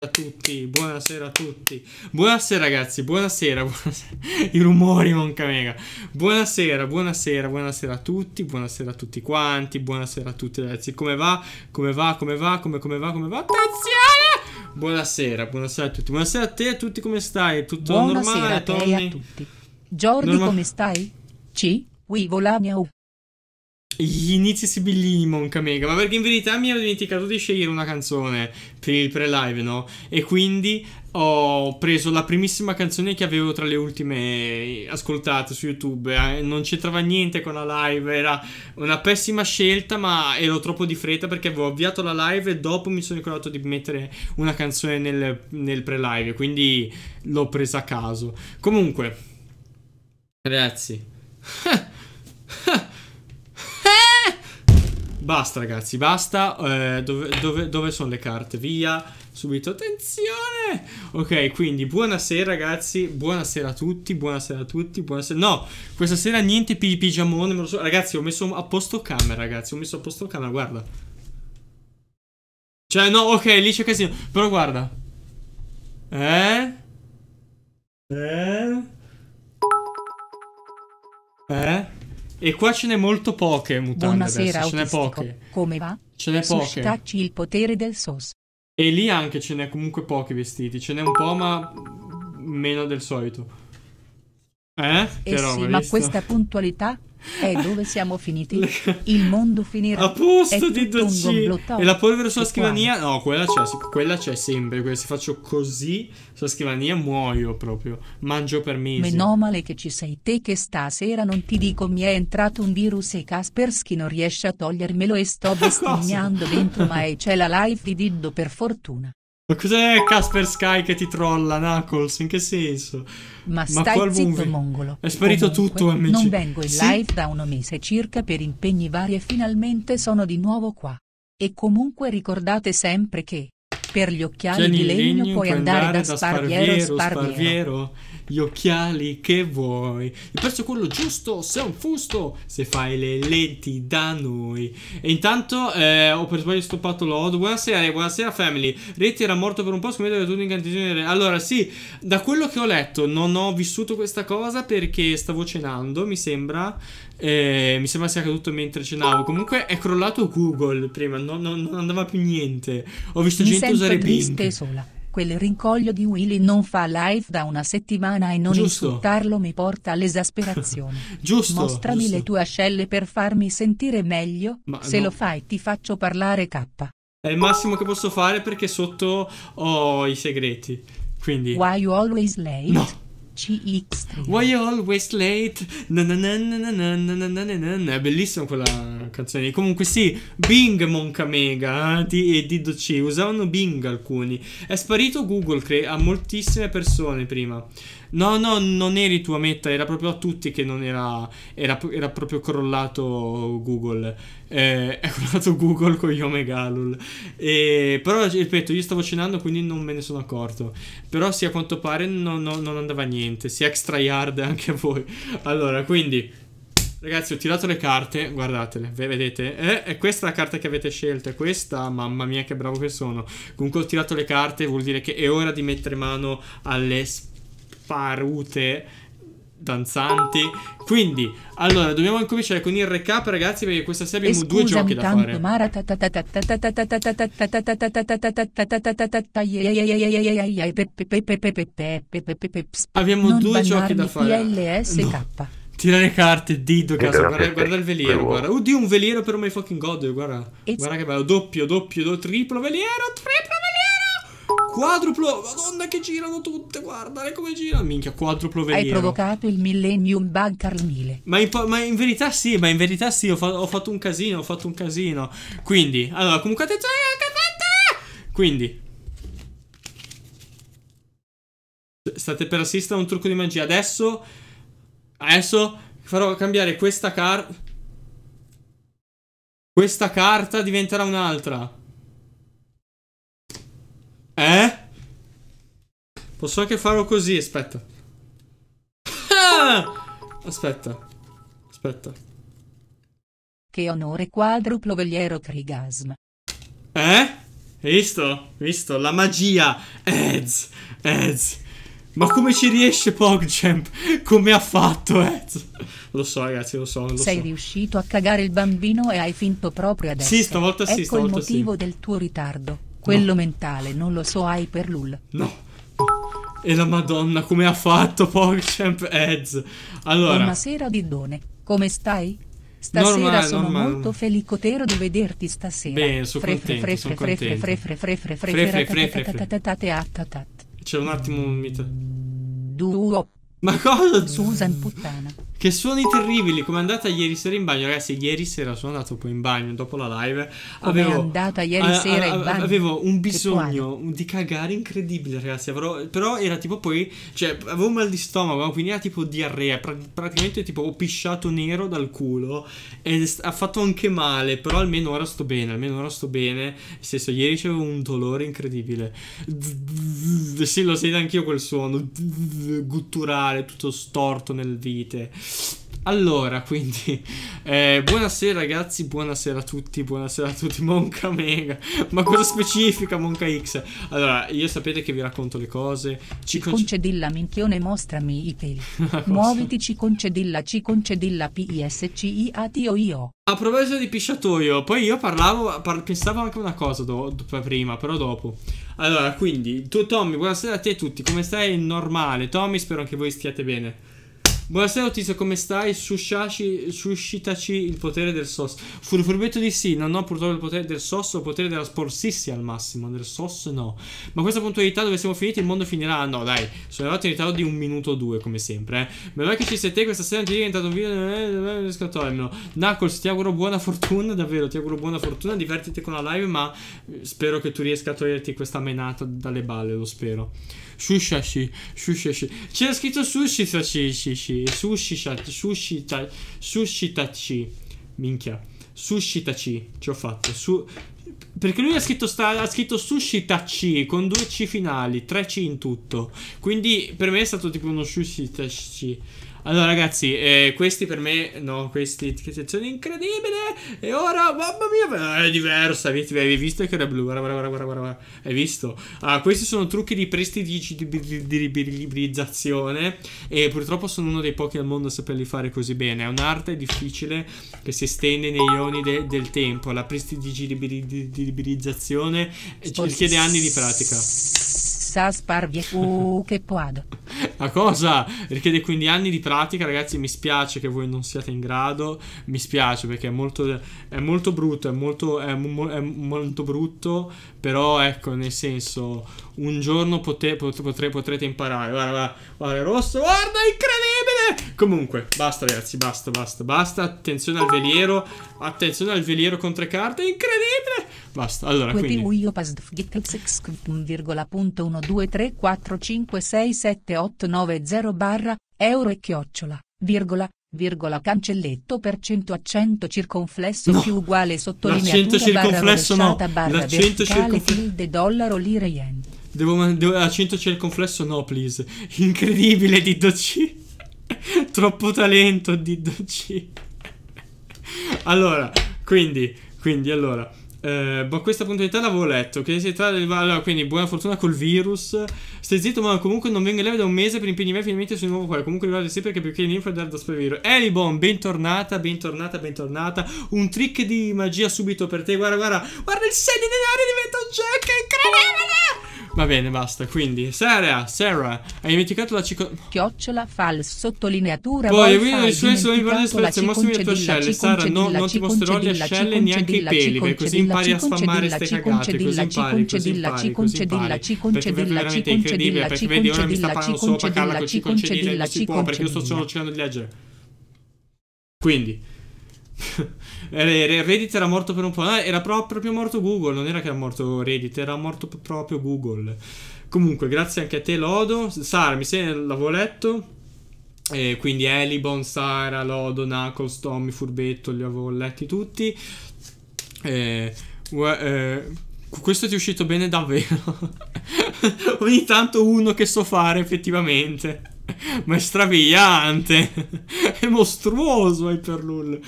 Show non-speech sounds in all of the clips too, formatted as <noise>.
a tutti, buonasera a tutti. Buonasera ragazzi, buonasera, buonasera. <laughs> I rumori monca mega. Buonasera, buonasera, buonasera a tutti, buonasera a tutti quanti, buonasera a tutti ragazzi. Come va? Come va? Come va? Come, come va? Come va? attenzione, Buonasera, buonasera a tutti. Buonasera a te a tutti, come stai? Tutto buonasera normale, Buonasera a te Tommy? a tutti. Giordi, Norma come stai? Ci, oui, vola u. Gli inizi sibillini, monca mega. Ma perché in verità mi ero dimenticato di scegliere una canzone per il pre-live, no? E quindi ho preso la primissima canzone che avevo tra le ultime eh, ascoltate su YouTube. Eh? Non c'entrava niente con la live, era una pessima scelta, ma ero troppo di fretta perché avevo avviato la live e dopo mi sono ricordato di mettere una canzone nel, nel pre-live, quindi l'ho presa a caso. Comunque, ragazzi. <laughs> <laughs> Basta ragazzi, basta. Eh, dove, dove, dove sono le carte? Via, subito. Attenzione! Ok, quindi buonasera ragazzi, buonasera a tutti, buonasera a tutti, buonasera... No, questa sera niente pi pigiamone, me lo so. Ragazzi, ho messo a posto camera, ragazzi, ho messo a posto camera, guarda. Cioè, no, ok, lì c'è casino, però guarda. Eh? Eh? Eh? E qua ce n'è molto poche mutande Buonasera, adesso, ce n'è poche. Come va? Ce n'è poche. Suscitacci il potere del SOS. E lì anche ce n'è comunque pochi vestiti, ce n'è un po' ma meno del solito. Eh? eh sì, ma questa puntualità e <laughs> dove siamo finiti? <laughs> Il mondo finirà. A posto, Didoci. E la polvere sulla scrivania? No, quella c'è, quella c'è sempre. se faccio così sulla scrivania muoio proprio. Mangio per mesi. Meno male che ci sei te che stasera non ti dico mi è entrato un virus e Kaspersky non riesce a togliermelo e sto <laughs> bestemmiando dentro ma c'è la live di Diddo per fortuna. Ma cos'è Casper Sky che ti trolla, Knuckles? In che senso? Ma, Ma stai zitto, movie? mongolo. È sparito Comunque, tutto, amici. Non vengo in sì? live da un mese circa per impegni vari e finalmente sono di nuovo qua. E comunque ricordate sempre che, per gli occhiali Geni di legno, legno puoi andare, andare da, da sparviero, sparviero, sparviero gli occhiali che vuoi. Il prezzo è quello giusto, se è un fusto, se fai le lenti da noi. E intanto eh, ho per sbaglio stoppato l'od. Buonasera, eh, buonasera family. Reti era morto per un po', scommetto che tu incantesimi. Allora, sì, da quello che ho letto non ho vissuto questa cosa perché stavo cenando, mi sembra. Eh, mi sembra sia caduto mentre cenavo. Comunque è crollato Google prima, no, no, non andava più niente. Ho visto mi gente usare Bing. Mi sola. Quel rincoglio di Willy non fa live da una settimana e non giusto. insultarlo mi porta all'esasperazione. <laughs> giusto. Mostrami giusto. le tue ascelle per farmi sentire meglio. Ma Se no. lo fai ti faccio parlare K. È il massimo che posso fare perché sotto ho i segreti. Quindi. Why you always late? No. GX. Why you always late? È bellissima quella canzone. Comunque sì, Bing Monca Mega eh, e D2C usavano Bing alcuni. È sparito Google cre- a moltissime persone prima. No, no, non eri tu a mettere, era proprio a tutti che non era... Era, era proprio crollato Google. Eh, <laughs> è crollato Google con gli Yomegalul. Eh, però, ripeto, io stavo cenando quindi non me ne sono accorto. Però sì, a quanto pare no, no, non andava niente. Si extra yard <laughs> anche a voi. Allora, quindi... Ragazzi, ho tirato le carte, guardatele, vedete? Eh, è questa la carta che avete scelto, è questa, mamma mia che bravo che sono. Comunque ho tirato le carte, vuol dire che è ora di mettere mano alle spalle parute danzanti. Quindi, allora, dobbiamo incominciare con il recap, ragazzi, perché questa sera abbiamo due giochi da fare. Abbiamo due giochi da fare. LSK. Tira le carte, dito caso, guarda, guarda il veliero, guarda. Oddio, un veliero per my fucking god, guarda. Guarda che bello, doppio, doppio, doppio, triplo veliero, triplo veliero. Quadruplo, madonna che girano tutte, guardale come girano. Minchia, quadruplo veleno. Hai provocato il Millennium Bug Carl Ma in, ma in, verità sì, ma in verità sì, ho, fa ho, fatto un casino, ho fatto un casino. Quindi, allora, comunque attenzione che ho Quindi... State per assistere a un trucco di magia. Adesso... Adesso farò cambiare questa carta... Questa carta diventerà un'altra. Eh? Posso anche farlo così, aspetta. Ah! Aspetta. Aspetta. Che onore quadruplo vegliero Trigasm. Eh? Visto? Visto? La magia. Ez. Eds. Ma come ci riesce PogChamp? Come ha fatto Ez? Lo so ragazzi, lo so, lo Sei riuscito a cagare il bambino e hai finto proprio adesso. Sì, stavolta sì, ecco stavolta sì. Ecco il motivo del tuo ritardo. Quello no. mentale, non lo so, hai per Lul. No. E la Madonna, come ha fatto PogChamp Ads? Allora. Buonasera, Didone. Come stai? Stasera normale, sono normale. molto felicotero di vederti stasera. Beh, sono contento, fre, sono contento. Fre, fre, fre, fre, fre, fre, fre, fre, C'è un attimo un mito. Duo. Ma cosa? Susan puttana. Che suoni terribili, come è andata ieri sera in bagno, ragazzi, ieri sera sono andato poi in bagno dopo la live. come è andata ieri sera in bagno? Avevo un bisogno di cagare incredibile, ragazzi, avrò, però era tipo poi, cioè avevo mal di stomaco, quindi era tipo diarrea, pra praticamente tipo ho pisciato nero dal culo e ha fatto anche male, però almeno ora sto bene, almeno ora sto bene, Stesso, ieri c'avevo un dolore incredibile. Sì, lo sento anch'io quel suono, gutturale, tutto storto nel vite. Allora, quindi, eh, buonasera ragazzi, buonasera a tutti, buonasera a tutti, Monca Mega, ma cosa specifica Monca X? Allora, io sapete che vi racconto le cose, ci concedilla minchione mostrami i peli, <laughs> muoviti ci concedilla ci concedilla PISCIATIOIO. A proposito di pisciatoio, poi io parlavo, par pensavo anche una cosa do, do, prima, però dopo. Allora, quindi, tu Tommy, buonasera a te e tutti, come stai? Normale, Tommy, spero che voi stiate bene. Buonasera Tizio, come stai? Sushashi, suscitaci il potere del sos. Furbetto di sì, non ho purtroppo il potere del sos, o il potere della sporsissi al massimo, del sos no. Ma questa puntualità dove siamo finiti il mondo finirà. no, dai, sono arrivato in ritardo di un minuto o due, come sempre. Eh. Beh, che ci sei te, questa sera ti è diventato un video. non riesco a togliermelo. Knuckles, ti auguro buona fortuna, davvero, ti auguro buona fortuna. Divertiti con la live, ma eh, spero che tu riesca a toglierti questa menata dalle balle, lo spero. Shushashi, Shushashi. C'era scritto sushi, sushi, sushi, sushi, sushi, sushi, tachi. Minchia. Sushi tachi, ci ho fatto. Su... Perché lui ha scritto, sta... ha scritto sushi tachi con due C finali, tre C in tutto. Quindi per me è stato tipo uno sushi tachi. Allora, ragazzi, eh, questi per me. No, questi che sezione incredibile. E ora, mamma mia, è diversa. Hai visto che era blu? Guarda, guarda, guarda, guarda, Hai visto? Ah, questi sono trucchi di prestigi di E purtroppo sono uno dei pochi al mondo a saperli fare così bene. È un'arte difficile che si estende nei ioni de del tempo. La prestidigilibilizzazione eh, richiede anni di pratica. Saspar uh, che poado. La cosa richiede quindi anni di pratica, ragazzi. Mi spiace che voi non siate in grado. Mi spiace perché è molto, è molto brutto, è molto, è, è molto brutto. Però ecco, nel senso, un giorno pote, pot, potre, potrete imparare. Guarda, guarda, guarda, rosso, guarda, incredibile! Comunque, basta ragazzi, basta, basta, basta. Attenzione al veliero, attenzione al veliero con tre carte, incredibile! Basta, allora, quindi... barra, euro e chiocciola, virgola, virgola cancelletto per cento accento circonflesso no. più uguale sottolineatura l'accento circonflesso barra no l'accento circonflesso dollaro lire yen Devo, mandare devo acento circonflesso? No, please. Incredibile Diddo C. <laughs> Troppo talento Diddo C. allora, quindi, quindi allora. Eh, boh, questa puntualità l'avevo letto. Che si tratta del allora, quindi buona fortuna col virus. Stai zitto, ma comunque non vengo in live da un mese per impegnare finalmente sul nuovo quale. Comunque riguarda sempre che più che l'info è da spaviro. Elibon, bentornata, bentornata, bentornata. Un trick di magia subito per te. Guarda, guarda, guarda il segno di denari diventa un jack incredibile. Va bene, basta. Quindi, Sara, Sara, hai dimenticato la cico... Chiocciola false, sottolineatura... Poi, quindi i suoi sono importanti spezie, mostrami le tue ascelle. Sara, no, non ti mostrerò le ascelle neanche i peli, perché così impari a sfammare ste cagate, così impari, così impari, così impari. Perché è veramente incredibile, perché vedi, ora mi sta parlando sopra Carla con ciconcedilla e non si può, perché io sto solo cercando di leggere. Quindi... <laughs> Reddit era morto per un po'. No, era proprio morto Google, non era che era morto Reddit, era morto proprio Google. Comunque, grazie anche a te, Lodo. Sara, mi sembra l'avevo letto. Eh, quindi Elibon, Sara, Lodo, Knuckles, Tommy, Furbetto, li avevo letti tutti. Eh, eh, questo ti è uscito bene davvero. <laughs> Ogni tanto uno che so fare effettivamente. Ma è strabiliante. <laughs> è mostruoso Hyperlull.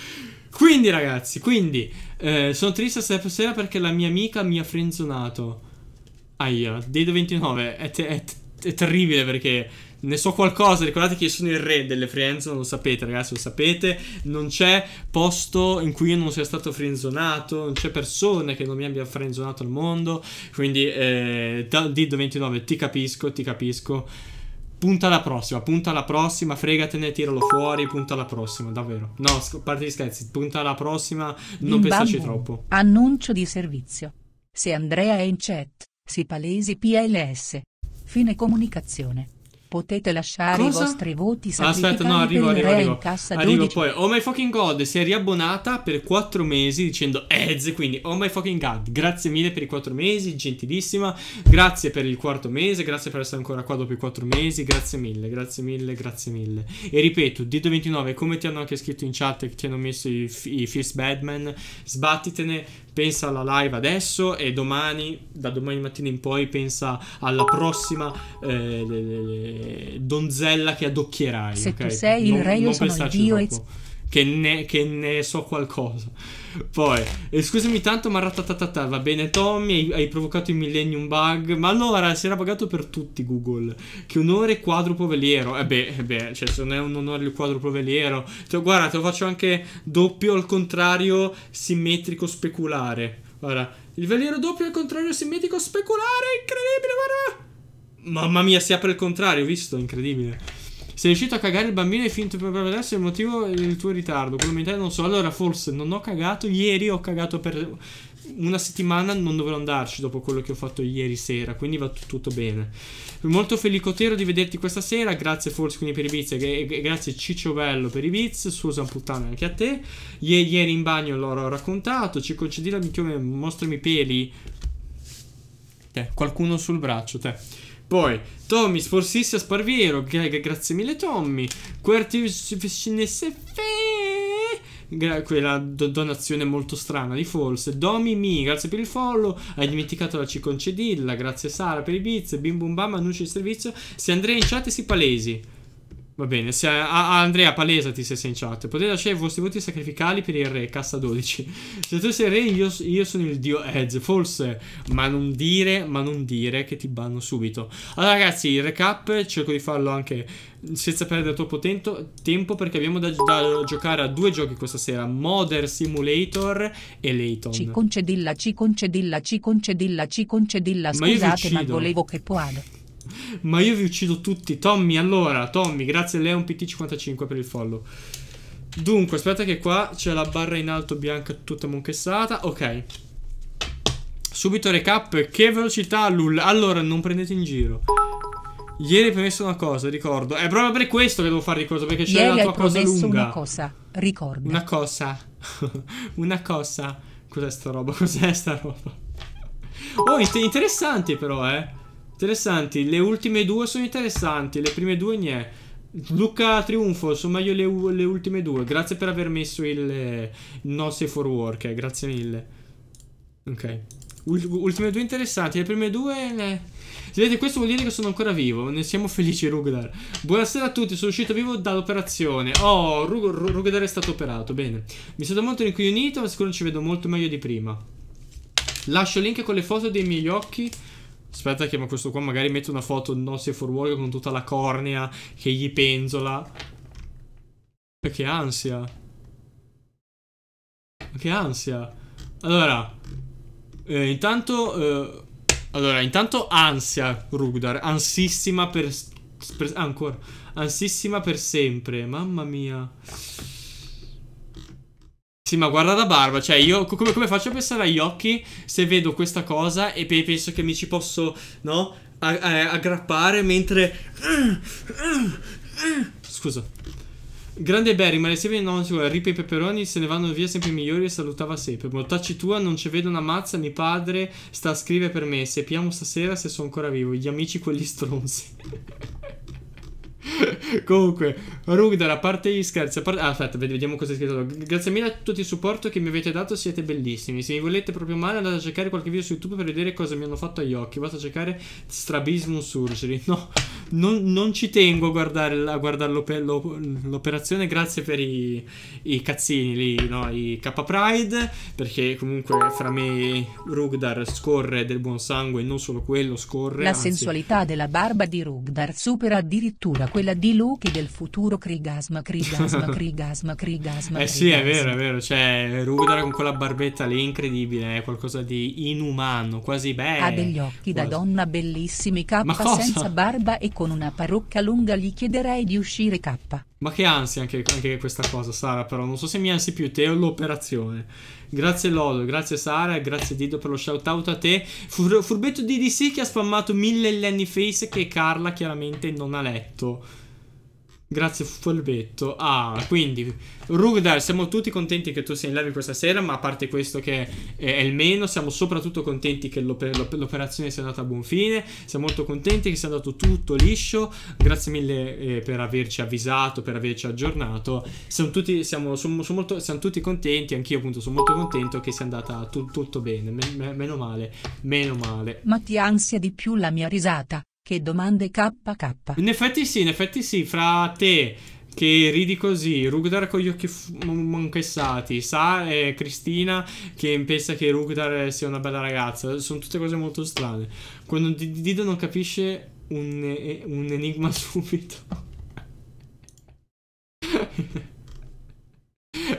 Quindi, ragazzi, quindi eh, sono triste stasera perché la mia amica mi ha frenzonato. Aia, Dedo 29 è, te è, è, terribile perché ne so qualcosa. Ricordate che io sono il re delle friendzone, lo sapete, ragazzi, lo sapete. Non c'è posto in cui io non sia stato frenzonato, non c'è persona che non mi abbia frenzonato al mondo. Quindi, eh, Dedo 29, ti capisco, ti capisco. Punta alla prossima, punta alla prossima, fregatene, tiralo fuori, punta alla prossima, davvero. No, a parte gli scherzi, punta alla prossima, non in pensarci bambù. troppo. Annuncio di servizio. Se Andrea è in chat, si palesi PLS. Fine comunicazione. Potete lasciare Cosa? i vostri voti Aspetta, no, arrivo, arrivo, arrivo. arrivo poi. Oh my fucking god, si è riabbonata per 4 mesi dicendo ads quindi oh my fucking god, grazie mille per i 4 mesi, gentilissima. Grazie per il quarto mese, grazie per essere ancora qua dopo i 4 mesi, grazie mille, grazie mille, grazie mille. E ripeto, Dito29, come ti hanno anche scritto in chat che ti hanno messo i, i Fist Badman, sbattitene pensa alla live adesso e domani, da domani mattina in poi, pensa alla prossima eh, donzella che adoccherai. Se okay? tu sei il non, re, io sono il dio. Troppo che ne, che ne so qualcosa. Poi, eh, scusami tanto, ma ratatatata, va bene Tommy, hai, hai, provocato il millennium bug, ma allora si era pagato per tutti Google, che onore quadruplo veliero, e eh beh, eh beh, cioè se non è un onore il quadruplo veliero, cioè, guarda, te lo faccio anche doppio al contrario, simmetrico speculare, guarda, il veliero doppio al contrario, simmetrico speculare, incredibile, guarda, mamma mia, si apre il contrario, visto, incredibile. Sei riuscito a cagare il bambino e finto finito per adesso il motivo del tuo ritardo. Quello mentale non so. Allora, forse non ho cagato. Ieri ho cagato per una settimana non dovrò andarci dopo quello che ho fatto ieri sera, quindi va tutto bene. Molto felicotero di vederti questa sera, grazie forse quindi per i bits, grazie Ciccio Bello per i bits, Susan puttana anche a te. I ieri in bagno l'ho raccontato, ci concedi la minchione, mostrami i peli. Te, qualcuno sul braccio, te. Poi Tommy Sforzissi a Sparviero. grazie mille, Tommy. quella do donazione molto strana di Force. Domi Mi, grazie per il follow. Hai dimenticato la ciconcedilla. Grazie Sara per i bits. Bim bum bam, annuncio il servizio. Se Andrea in chat si palesi. Va bene, se, a, a Andrea, palesati se sei in chat. Potete lasciare i vostri voti sacrificali per il re, cassa 12. <laughs> Se tu sei re, io, io sono il dio Edge. Forse, ma non dire, ma non dire che ti banno subito. Allora ragazzi, il recap cerco di farlo anche senza perdere troppo tento, tempo perché abbiamo da, da, giocare a due giochi questa sera, Modern Simulator e Layton. Ci concedilla, ci concedilla, ci concedilla, ci concedilla, scusate ma, ma volevo che poado. Ma io vi uccido tutti. Tommy, allora, Tommy, grazie a Leon PT55 per il follow. Dunque, aspetta che qua c'è la barra in alto bianca tutta monchessata. Ok. Subito recap. Che velocità, Lul. Allora, non prendete in giro. Ieri hai promesso una cosa, ricordo. È proprio per questo che devo fare ricordo, perché c'è la tua cosa lunga. una cosa, ricordo. Una cosa. <laughs> una cosa. Cos'è sta roba? <laughs> Cos'è sta roba? Oh, interessante però, eh. Interessanti, le ultime due sono interessanti, le prime due niente. Luca Triunfo, sono meglio le, le, ultime due. Grazie per aver messo il, il no safe for work, eh. grazie mille. Ok. ultime due interessanti, le prime due... Le... Vedete, questo vuol dire che sono ancora vivo, ne siamo felici Rugdar. Buonasera a tutti, sono uscito vivo dall'operazione. Oh, Rug Rugdar è stato operato, bene. Mi sono molto rincoglionito, ma sicuro ci vedo molto meglio di prima. Lascio link con le foto dei miei occhi Aspetta che questo qua magari mette una foto No sia for work con tutta la cornea che gli penzola. Eh, che ansia. Che ansia. Allora, eh, intanto... Eh, allora, intanto ansia, Rugdar. Ansissima per... per ancora. Ansissima per sempre. Mamma mia. Sì, ma guarda la barba, cioè io come, come, faccio a pensare agli occhi se vedo questa cosa e penso che mi ci posso, no, a, a, aggrappare mentre... Scusa. Grande Barry, ma le siepi non si ripe i peperoni se ne vanno via sempre migliori e salutava sempre. Mortacci tua, non ci vedo una mazza, mio padre sta a scrivere per me. Sepiamo stasera se sono ancora vivo, gli amici quelli stronzi. <laughs> Comunque, Rugdor, a parte gli scherzi, a parte... Ah, aspetta, vediamo cosa è scritto. Grazie mille a tutti il supporto che mi avete dato, siete bellissimi. Se mi volete proprio male, andate a cercare qualche video su YouTube per vedere cosa mi hanno fatto agli occhi. Basta cercare Strabismus Surgery. No, non, non ci tengo a guardare, a guardare l'operazione. Grazie per i, i, cazzini lì, no, i K Pride, perché comunque fra me e Rugdar scorre del buon sangue, non solo quello, scorre. La anzi... sensualità della barba di Rugdar supera addirittura quella il di Luchi del futuro Krigasma Krigasma <laughs> Krigasma Krigasma Eh sì è vero è vero cioè Rudra con quella barbetta lì è incredibile è qualcosa di inumano quasi bello Ha degli occhi quasi. da donna bellissimi K Ma senza barba e con una parrucca lunga gli chiederei di uscire K ma che ansia anche, anche, questa cosa, Sara, però non so se mi ansi più te o l'operazione. Grazie Lodo, grazie Sara, grazie Dido per lo shout out a te. Fur- furbetto DDC che ha spammato mille Lenny Face che Carla chiaramente non ha letto. Grazie Folvetto. Ah, quindi Rugdar, siamo tutti contenti che tu sia in live questa sera, ma a parte questo che eh, è il meno, siamo soprattutto contenti che l'operazione sia andata a buon fine, siamo molto contenti che sia andato tutto liscio, grazie mille eh, per averci avvisato, per averci aggiornato, siamo tutti, siamo, sono, sono molto, siamo tutti contenti, anch'io appunto sono molto contento che sia andata tu, tutto bene, me, me, meno male, meno male. Ma ti ansia di più la mia risata? Che domande KK. In effetti sì, in effetti sì, fra te che ridi così, Rugdar con gli occhi manchessati, Sa e Cristina che pensa che Rugdar sia una bella ragazza, sono tutte cose molto strane. Quando Dido non capisce un, eh, un enigma <laughs> subito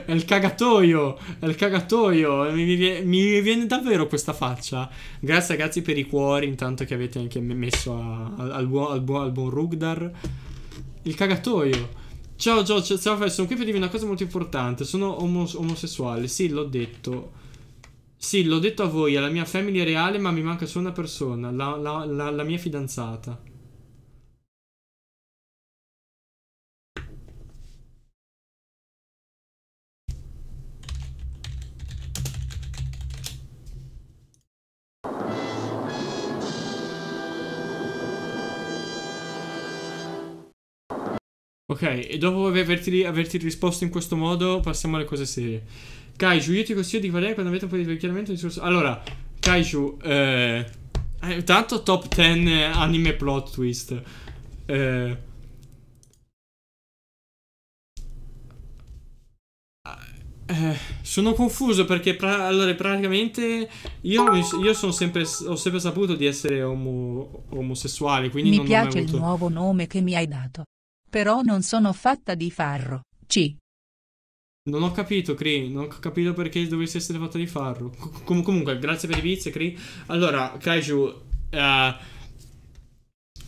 è il cagatoio, è il cagatoio. Mi, mi, viene davvero questa faccia. Grazie ragazzi per i cuori intanto che avete anche messo a, a, al, buon, al, buon, al buon Rugdar. Il cagatoio. Ciao Giorgio, ciao Fred, sono qui per dirvi una cosa molto importante. Sono omos omosessuale, sì, l'ho detto. Sì, l'ho detto a voi, alla mia famiglia reale, ma mi manca solo una persona, la, la, la, la mia fidanzata. Ok, e dopo averti, averti risposto in questo modo, passiamo alle cose serie. Kaiju, io ti consiglio di guardare quando avete un po' di chiaramente discorso. Allora, Kaiju, eh, eh tanto top 10 eh, anime plot twist. Eh, eh, sono confuso perché pra allora, praticamente io, io sono sempre, ho sempre saputo di essere omo omosessuale. Quindi mi non piace il nuovo nome che mi hai dato. Però non sono fatta di farro, C. Non ho capito, Cri. Non ho capito perché dovesse essere fatta di farro. Com- comunque, grazie per i vizi, Cri. Allora, Kaiju, uh,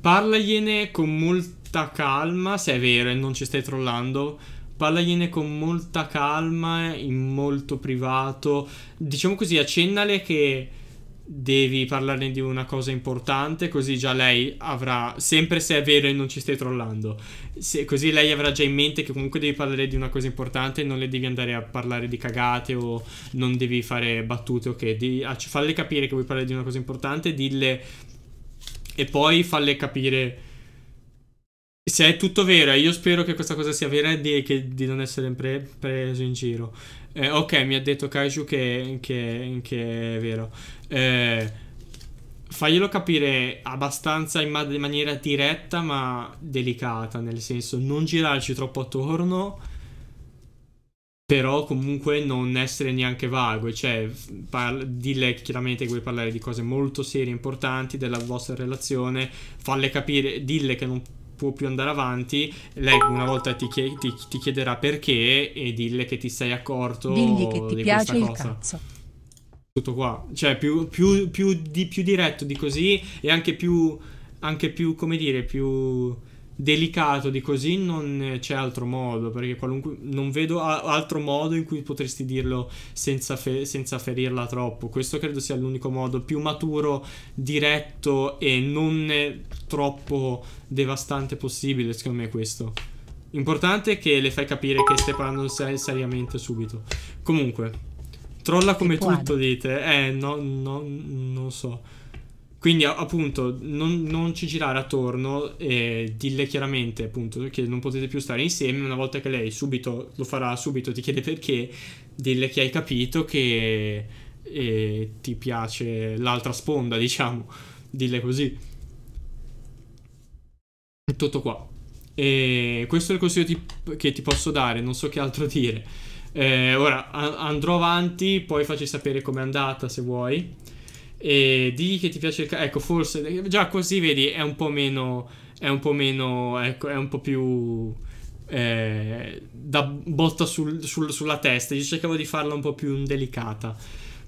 parlagliene con molta calma, se è vero e non ci stai trollando. Parlagliene con molta calma, in molto privato. Diciamo così, accennale che devi parlarne di una cosa importante, così già lei avrà, sempre se è vero e non ci stai trollando, se, così lei avrà già in mente che comunque devi parlare di una cosa importante e non le devi andare a parlare di cagate o non devi fare battute, ok, devi, ah, falle capire che vuoi parlare di una cosa importante, dille e poi falle capire se è tutto vero, e io spero che questa cosa sia vera e di, di non essere pre- preso in giro. Eh, ok, mi ha detto Kaiju che, che, che è vero. Eh, faglielo capire abbastanza in man- maniera diretta ma delicata, nel senso non girarci troppo attorno, però comunque non essere neanche vago, cioè par- dille chiaramente che vuoi parlare di cose molto serie, importanti della vostra relazione, falle capire, dille che non può più andare avanti, lei una volta ti, chie- ti, ti chiederà perché e dille che ti sei accorto Digli che ti di piace il cosa. cazzo. Tutto qua, cioè più, più, più, di, più diretto di così e anche più, anche più come dire, più delicato di così non c'è altro modo, perché qualunque, non vedo altro modo in cui potresti dirlo senza, fe, senza ferirla troppo. Questo credo sia l'unico modo più maturo, diretto e non troppo devastante possibile, secondo me questo. Importante è che le fai capire che stai parlando ser seriamente subito. Comunque, trolla come tutto, dite. Eh, no, no, non so. Quindi appunto non, non, ci girare attorno e dille chiaramente appunto che non potete più stare insieme, una volta che lei subito lo farà, subito ti chiede perché, dille che hai capito che eh, ti piace l'altra sponda diciamo, dille così. Tutto qua. E questo è il consiglio ti, che ti posso dare, non so che altro dire. Eh, ora andrò avanti, poi facci sapere com'è andata se vuoi e di che ti piace il calcio. Ecco, forse già così vedi è un po' meno. È un po' meno. Ecco, è un po' più. Eh, da botta sul, sul, sulla testa. Io cercavo di farla un po' più delicata.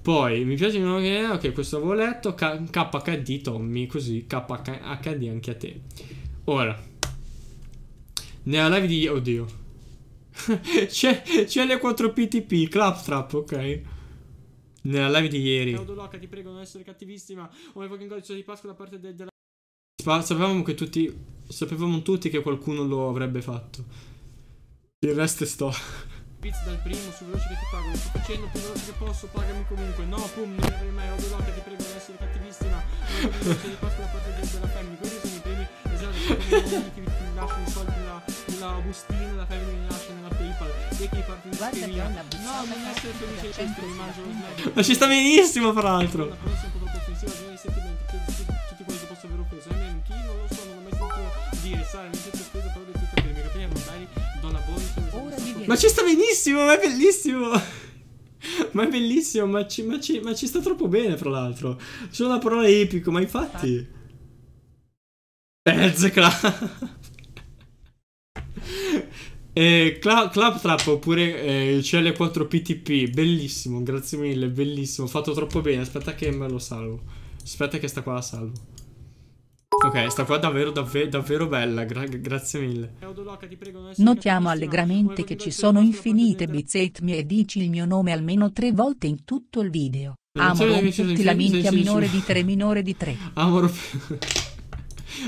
Poi mi piace il nome che ok, questo avevo letto. K- KHD Tommy, così KHD anche a te. Ora, nella live di. Oddio. <laughs> c'è, c'è le 4 PTP, Claptrap, ok. Nella live di ieri. Teodoloca, ti prego, non essere cattivissima. O evoca un codice di Pasqua da parte della... Pa sapevamo che tutti... Sapevamo tutti che qualcuno lo avrebbe fatto. Il resto è sto. <laughs> Pizza dal primo, su veloce che ti pago. Lo sto facendo più veloce che posso, pagami comunque. No, pum, non avrei mai Teodoloca, ti prego, non essere cattivissima. O evoca un codice di Pasqua da parte della famiglia. Quelli sono i primi... Esatto, come i che vi lasciano i soldi là da Agustino, da Kevin mi nella PayPal. E chi parte in schemina. No, non essere felice sempre, mi mangio lo Ma ci sta benissimo, fra l'altro. tutti quelli che posso aver offeso. Almeno non lo so, non ho mai sentito dire, Sara, mi sento offeso, però detto che mi capire non belli, donna Boris. Ma ci sta benissimo, ma è bellissimo. ma è bellissimo, ma ci, ma, ci, ma ci sta troppo bene, fra l'altro. Solo una parola epico, ma infatti. Ezekla. <laughs> Eh, Cla- Claptrap oppure eh, CL4PTP, bellissimo, grazie mille, bellissimo, fatto troppo bene, aspetta che me lo salvo. Aspetta che sta qua la salvo. Ok, sta qua davvero, davvero, davvero bella, gra grazie mille. Notiamo allegramente che ci sono infinite bizetmie e dici il mio nome almeno tre volte in tutto il video. Eh, Amoro tutti la minchia minore di tre, minore di tre. <laughs> Amoro...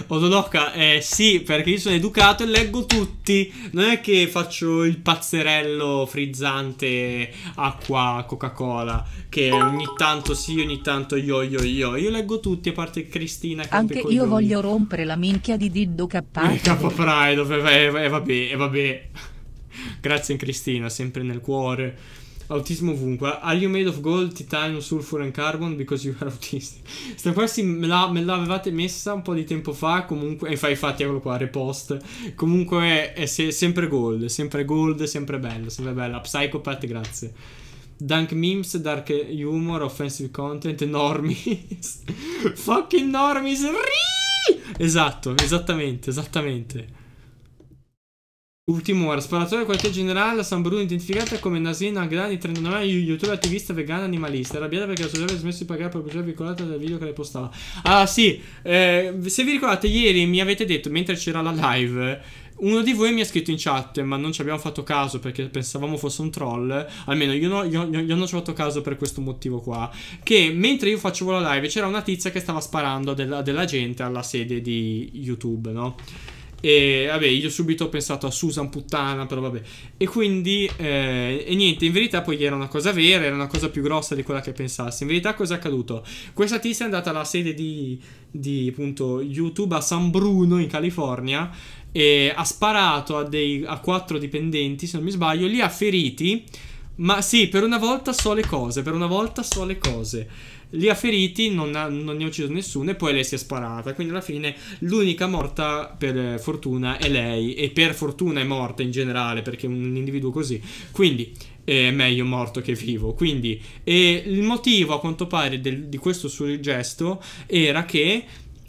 Ododoka, eh sì, perché io sono educato e leggo tutti. Non è che faccio il pazzerello frizzante acqua Coca-Cola, che ogni tanto sì, ogni tanto io io io. Io leggo tutti, a parte Cristina. Che Anche io voglio rompere la minchia di Diddo Cappato. Eh, il Capo Pride, e vabbè, e eh, eh, vabbè. Grazie Cristina, sempre nel cuore autismo ovunque. Are you made of gold, titanium, sulfur and carbon because you are <laughs> autistic? Questa qua sì, me, la, me l'avevate messa un po' di tempo fa, comunque, infatti, infatti eccolo qua, repost. Comunque è, è se, sempre gold, sempre gold, sempre bello, sempre bella. Psychopath, grazie. Dunk memes, dark humor, offensive content, normies. <laughs> Fucking normies. Riii! Esatto, esattamente, esattamente. Ultimo ora, sparatore quartier generale a San Bruno identificata come Nasina Grani 39 youtuber attivista vegana animalista, arrabbiata perché la sua aveva smesso di pagare per pubblicità veicolata del video che le postava. Ah sì, eh, se vi ricordate ieri mi avete detto, mentre c'era la live, uno di voi mi ha scritto in chat, ma non ci abbiamo fatto caso perché pensavamo fosse un troll, almeno io, no, io, io, non ci ho fatto caso per questo motivo qua, che mentre io facevo la live c'era una tizia che stava sparando della, della gente alla sede di YouTube, no? E vabbè, io subito ho pensato a Susan puttana, però vabbè. E quindi, eh, e niente, in verità poi era una cosa vera, era una cosa più grossa di quella che pensassi. In verità cosa è accaduto? Questa tizia è andata alla sede di, di appunto YouTube a San Bruno in California e ha sparato a, dei, a quattro dipendenti, se non mi sbaglio, li ha feriti. Ma sì, per una volta so le cose, per una volta so le cose li ha feriti, non, ha, non ne ha ucciso nessuno e poi lei si è sparata. Quindi alla fine l'unica morta per fortuna è lei e per fortuna è morta in generale perché è un individuo così. Quindi è meglio morto che vivo. Quindi il motivo a quanto pare del, di questo suo gesto era che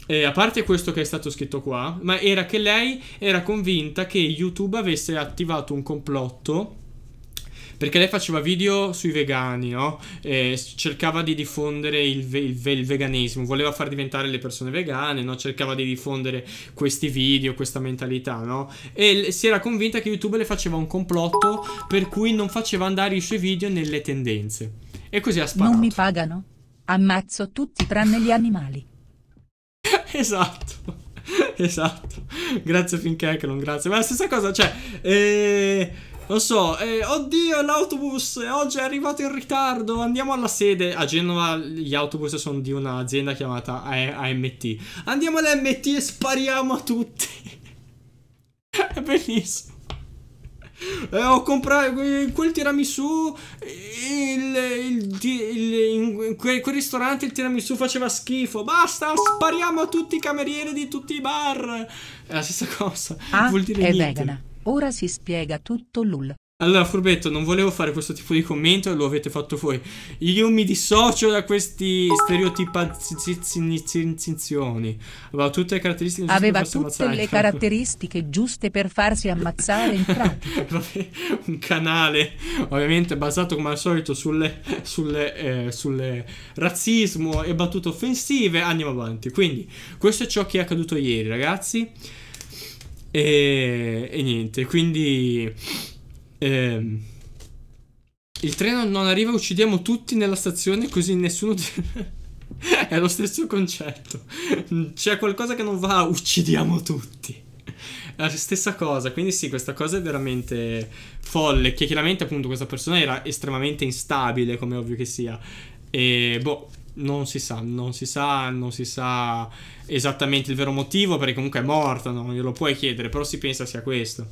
eh, a parte questo che è stato scritto qua, ma era che lei era convinta che YouTube avesse attivato un complotto perché lei faceva video sui vegani, no? E cercava di diffondere il, ve il, ve il, veganesimo, voleva far diventare le persone vegane, no? Cercava di diffondere questi video, questa mentalità, no? E si era convinta che YouTube le faceva un complotto per cui non faceva andare i suoi video nelle tendenze. E così ha sparato. Non mi pagano. Ammazzo tutti tranne gli animali. <laughs> esatto. <laughs> esatto. Grazie finché non grazie. Ma la stessa cosa, cioè... Eh lo so, eh, oddio l'autobus oggi è arrivato in ritardo, andiamo alla sede. A Genova gli autobus sono di un'azienda chiamata AMT. Andiamo all'AMT e spariamo a tutti. <laughs> è bellissimo. Eh, ho comprato eh, quel tiramisù. Il, il, il, in quel, quel ristorante il tiramisù faceva schifo. Basta, spariamo a tutti i camerieri di tutti i bar. È la stessa cosa. Ah, Vuol dire è niente. vegana. Ora si spiega tutto l'UL. Allora, furbetto, non volevo fare questo tipo di commento e lo avete fatto voi. Io mi dissocio da questi stereotipazzioni. Aveva tutte le caratteristiche giuste Aveva per tutte ammazzare. le caratteristiche giuste per farsi ammazzare in pratica. Un canale, ovviamente, basato come al solito sulle, sulle, eh, sulle razzismo e battute offensive. Andiamo avanti. Quindi, questo è ciò che è accaduto ieri, ragazzi. E, e niente, quindi... Ehm, il treno non arriva, uccidiamo tutti nella stazione così nessuno... <laughs> È lo stesso concetto. C'è qualcosa che non va, uccidiamo tutti. È la stessa cosa, quindi sì, questa cosa è veramente folle, che chiaramente appunto questa persona era estremamente instabile, come ovvio che sia. E boh, non si sa, non si sa, non si sa esattamente il vero motivo perché comunque è morta, non glielo puoi chiedere, però si pensa sia questo.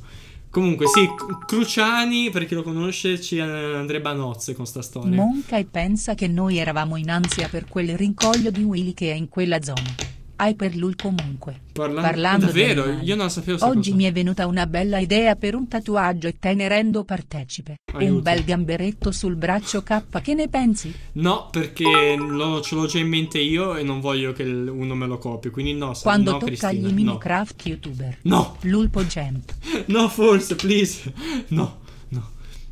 Comunque sì, Cruciani, per chi lo conosce, ci eh, andrebbe a nozze con sta storia. Monca e pensa che noi eravamo in ansia per quel rincoglio di Willy che è in quella zona hai per lui comunque. Parla- Parlando davvero, io non sapevo se Oggi cosa. mi è venuta una bella idea per un tatuaggio e te ne rendo partecipe. Aiuto. Un bel gamberetto sul braccio K, che ne pensi? No, perché lo, ce l'ho già in mente io e non voglio che uno me lo copi, quindi no, Quando no, tocca agli no. Minecraft youtuber. No! Lulpo Jump. <laughs> no, forse, please. No.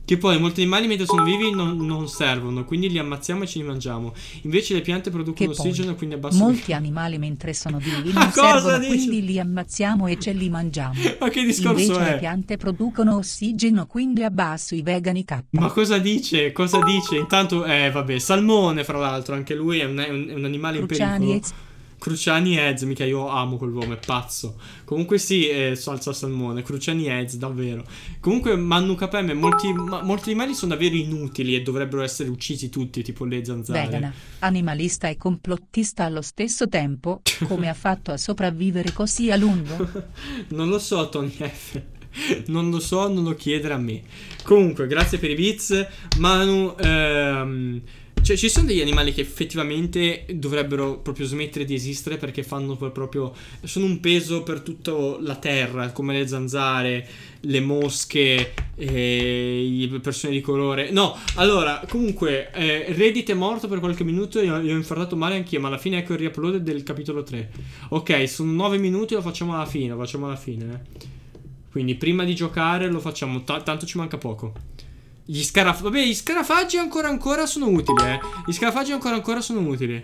Che poi molti animali mentre sono vivi non, non, servono, quindi li ammazziamo e ce li mangiamo. Invece le piante producono ossigeno e quindi abbassano. Molti animali mentre sono vivi non <laughs> servono, dici? quindi li ammazziamo e ce li mangiamo. <laughs> Ma che discorso Invece è? le piante producono ossigeno, quindi abbasso i vegani K. Ma cosa dice? Cosa dice? Intanto, eh, vabbè, salmone, fra l'altro, anche lui è un, è un, è un animale Luciani in pericolo. Cruciani Eds, mica io amo quell'uomo, è pazzo. Comunque sì, eh, salsa salmone, Cruciani Eds, davvero. Comunque Manu Capem molti, ma, molti animali sono davvero inutili e dovrebbero essere uccisi tutti, tipo le zanzare. Vegana, animalista e complottista allo stesso tempo, come ha <laughs> fatto a sopravvivere così a lungo? <laughs> non lo so, Tony F. <laughs> Non lo so, non lo chiedere a me. Comunque, grazie per i bits. Manu... Ehm, cioè, ci sono degli animali che effettivamente dovrebbero proprio smettere di esistere perché fanno proprio. sono un peso per tutta la terra, come le zanzare, le mosche, eh, le persone di colore. No, allora, comunque, eh, Reddit è morto per qualche minuto. e gli ho infartato male anch'io, ma alla fine ecco il riupload del capitolo 3. Ok, sono 9 minuti, lo facciamo alla fine. Lo facciamo alla fine. Eh. Quindi prima di giocare lo facciamo, t- tanto ci manca poco. Gli scarafaggi. Vabbè, gli scarafaggi ancora ancora sono utili, eh. Gli scarafaggi ancora ancora sono utili.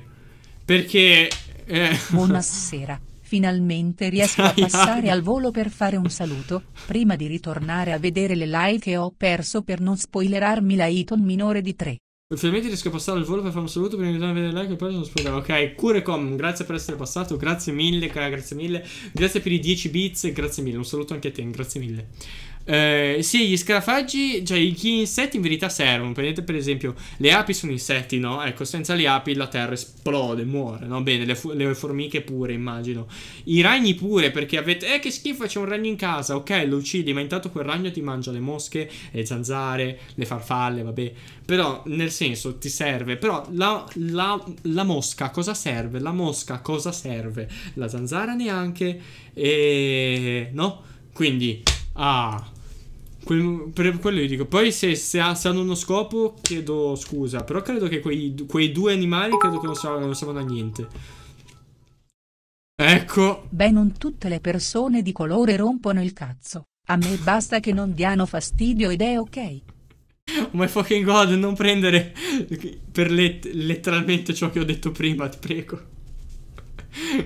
Perché. Eh. <laughs> Buonasera. Finalmente riesco a passare al volo per fare un saluto, prima di ritornare a vedere le live che ho perso per non spoilerarmi la Iton minore di 3. Finalmente riesco a passare al volo per fare un saluto, prima di ritornare a vedere le live che ho perso non spoilerare. Ok, Curecom, grazie per essere passato, grazie mille, cara, grazie mille, grazie per i 10 bits, grazie mille, un saluto anche a te, grazie mille. Eh, sì, gli scarafaggi, cioè gli insetti in verità servono. Prendete per esempio le api sono insetti, no? Ecco, senza le api la terra esplode, muore, no? Bene, le, le formiche pure, immagino. I ragni pure, perché avete... Eh, che schifo, c'è un ragno in casa, ok, lo uccidi, ma intanto quel ragno ti mangia le mosche, le zanzare, le farfalle, vabbè. Però, nel senso, ti serve. Però la, la, la mosca cosa serve? La mosca cosa serve? La zanzara neanche. E... No? Quindi... Ah, Que- per quello io dico. Poi se, se, ha, se, hanno uno scopo chiedo scusa. Però credo che quei, quei due animali credo che non servono a niente. Ecco. Beh, non tutte le persone di colore rompono il cazzo. A me basta che non diano fastidio ed è ok. Oh my fucking god, non prendere per let- letteralmente ciò che ho detto prima, ti prego.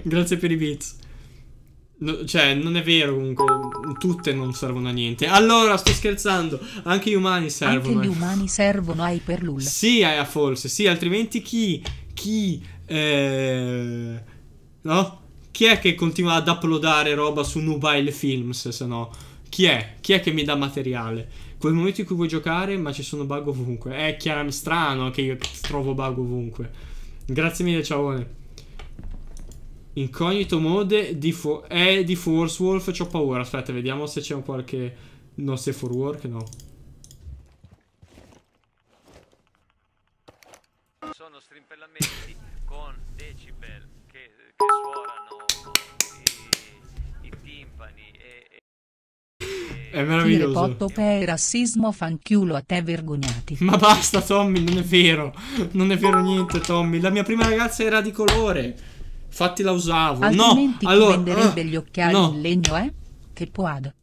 Grazie per i bits. No, cioè, non è vero comunque, tutte non servono a niente. Allora, sto scherzando, anche gli umani servono. Anche gli umani servono a Hyperloop. Sì, a forse, sì, altrimenti chi chi eh, no? Chi è che continua ad uploadare roba su Nubile Films, se no? Chi è? Chi è che mi dà materiale? Quel momento in cui vuoi giocare, ma ci sono bug ovunque. È chiaramente strano che io trovo bug ovunque. Grazie mille, ciao. Incognito mode di è di Force Wolf, Ho paura. Aspetta, vediamo se c'è un qualche... No, se for work, no. Sono strimpellamenti con decibel che, che suonano i, i timpani e, e... È meraviglioso. Potto per rassismo fanchiulo a te vergognati. Ma basta Tommy, non è vero. Non è vero niente Tommy. La mia prima ragazza era di colore. Infatti la usavo. Altrimenti no, allora, venderebbe ah, gli occhiali no. in legno, eh? Che puad.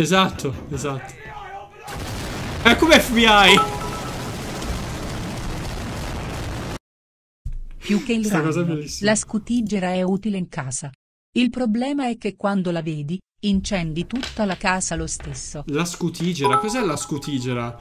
Esatto, esatto. È eh, come FBI. Più che il ragno, la scutigera è utile in casa. Il problema è che quando la vedi, incendi tutta la casa lo stesso. La scutigera? Cos'è la scutigera?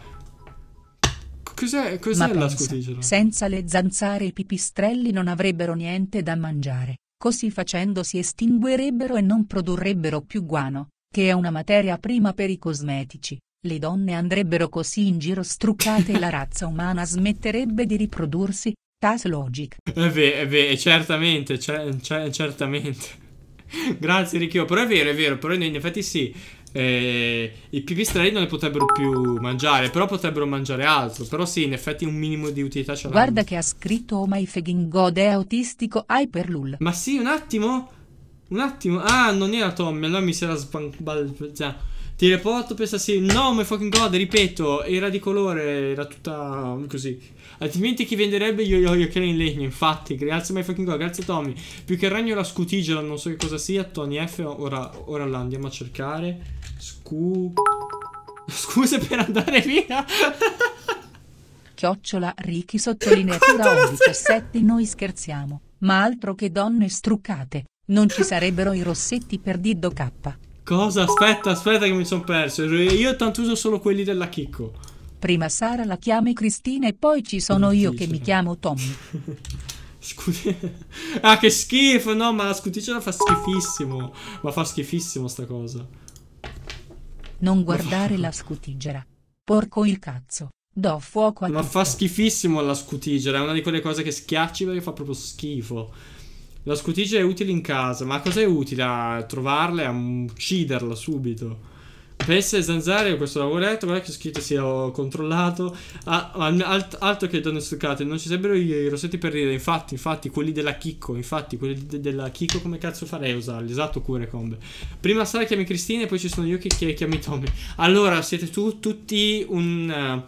Cos'è, cos'è la pensa, Senza le zanzare i pipistrelli non avrebbero niente da mangiare, così facendo si estinguerebbero e non produrrebbero più guano, che è una materia prima per i cosmetici. Le donne andrebbero così in giro struccate e la <laughs> razza umana smetterebbe di riprodursi, tas logic. È beh, è certamente, c- c- certamente. <laughs> Grazie Ricchio, però è vero, è vero, però in effetti sì, eh, i pipistrelli non ne potrebbero più mangiare, però potrebbero mangiare altro. Però sì, in effetti un minimo di utilità ce l'hanno. Guarda che ha scritto Oh my fucking god è autistico Hyperlul. Ma sì, un attimo. Un attimo. Ah, non era Tommy, allora mi si era sbagliato. Cioè, ti riporto per stasera. No, my fucking god, ripeto, era di colore, era tutta così. Altrimenti chi venderebbe io gli occhiali in legno, infatti. Grazie my fucking god, grazie Tommy. Più che il ragno la scutigela, non so che cosa sia. Tony F, ora, ora la andiamo a cercare. Scu... <laughs> Scusa per andare via. <laughs> Chiocciola Ricky sottolineatura 17 noi scherziamo, ma altro che donne struccate, non ci sarebbero i rossetti per Diddo K. Cosa? Aspetta, aspetta che mi sono perso. Io tanto uso solo quelli della Chicco. Prima Sara la chiami Cristina e poi ci sono non io che mi chiamo Tommy. <laughs> Scusi. Ah, che schifo! No, ma la scuticella fa schifissimo. Ma fa schifissimo sta cosa. Non guardare la scutigera. Porco il cazzo. Do fuoco a Ma tutto. fa schifissimo la scutigera. È una di quelle cose che schiacci perché fa proprio schifo. La scutigia è utile in casa, ma cos'è utile a trovarla e a ucciderla subito? Peste e zanzare, questo lavoretto, guarda che scritto sia sì, ho controllato. Ah, alt, altro che donne stuccate, non ci sarebbero i, rossetti per ridere. Infatti, infatti, quelli della Chicco, infatti, quelli de della Chicco come cazzo farei a usarli? Esatto, cure combe. Prima Sara chiami Cristina e poi ci sono io che, che chiami Tommy. Allora, siete tu tutti un...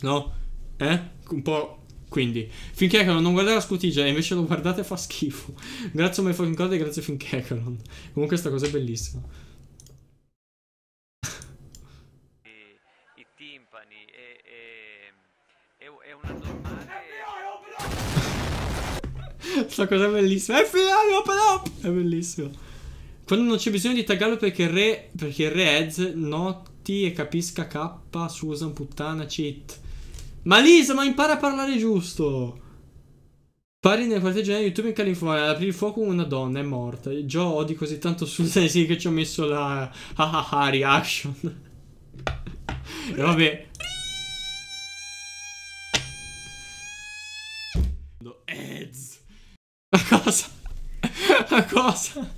Uh, no? Eh? Un po' Quindi, finché Ecaron non guardate la scutiglia, invece lo guardate fa schifo. <laughs> grazie a me fucking god e grazie finché Ecaron. Comunque sta cosa è bellissima. I, i timpani e, e, e, e una normale... <laughs> sta cosa è bellissima. È finale, open up! È bellissimo. Quando non c'è bisogno di taggarlo perché il re... Perché il re Ez noti e capisca K, Susan, puttana, cheat. Ma Lisa, ma impara a parlare giusto. Pari nel quartiere YouTube in California ad il fuoco una donna è morta. Già odi così tanto sul <laughs> sì che ci ho messo la ah, reaction. <laughs> e vabbè. Ads. <laughs> La cosa? La cosa?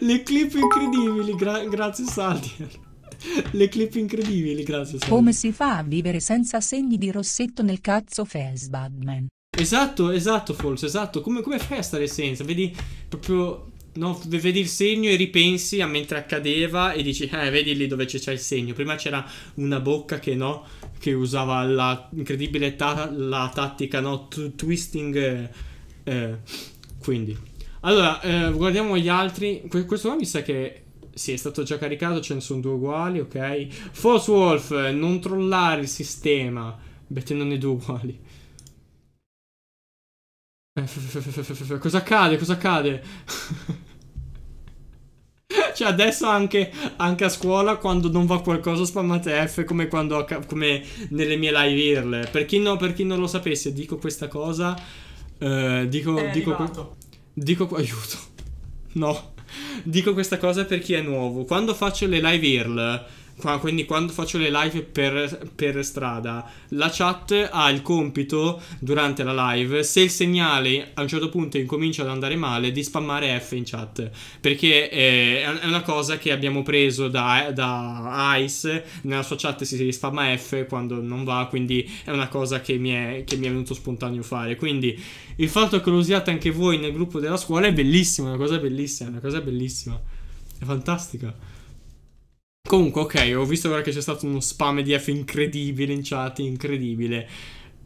Le clip incredibili, gra grazie Saltier. <laughs> Le clip incredibili, grazie. Sally. Come si fa a vivere senza segni di rossetto nel cazzo Fes Batman? Esatto, esatto, Falls, esatto. Come, come fai a stare senza? Vedi proprio. No, vedi il segno e ripensi a mentre accadeva e dici, eh, vedi lì dove c'è, il segno. Prima c'era una bocca che no, che usava la incredibile ta- la tattica, no, T- twisting. Eh, eh, quindi, allora, eh, guardiamo gli altri. Que- questo qua mi sa che sì, è stato già caricato, ce ne sono due uguali, ok. False Wolf, non trollare il sistema. Mettendone due uguali. Eh, cosa accade? Cosa accade? <laughs> cioè adesso anche, anche, a scuola quando non va qualcosa spammate F come, quando, come nelle mie live IRL. Per chi, no, per chi non lo sapesse dico questa cosa. Eh, dico... È dico, dico... Aiuto. No. Dico questa cosa per chi è nuovo. Quando faccio le live earl, quindi quando faccio le live per, per, strada, la chat ha il compito durante la live, se il segnale a un certo punto incomincia ad andare male, di spammare F in chat, perché eh, è una cosa che abbiamo preso da, da Ice, nella sua chat si spamma F quando non va, quindi è una cosa che mi è, che mi è venuto spontaneo fare. Quindi il fatto che lo usiate anche voi nel gruppo della scuola è bellissimo, è una cosa bellissima, è una cosa bellissima, è fantastica. Comunque, ok, ho visto ora che c'è stato uno spam EDF incredibile in chat, incredibile.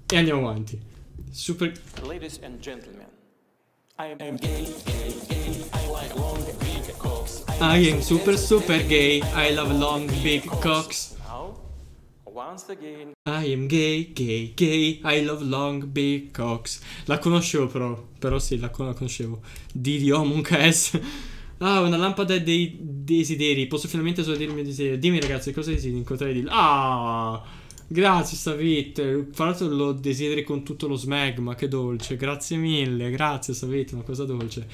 E andiamo avanti. Super... Ladies and gentlemen, I am gay, gay, gay, I like long big cocks. I, I am super, super gay, I love long big cocks. once again... I am gay, gay, gay, I love long big cocks. La conoscevo però, però sì, la, con la conoscevo. Didi Diomunca S. <laughs> Ah, una lampada dei desideri. Posso finalmente esaudire il mio desiderio. Dimmi, ragazzi, cosa desideri incontrare di. là? Ah! Grazie, Savit. Fra l'altro, lo desideri con tutto lo smegma. Che dolce. Grazie mille. Grazie, Savit. Una cosa dolce.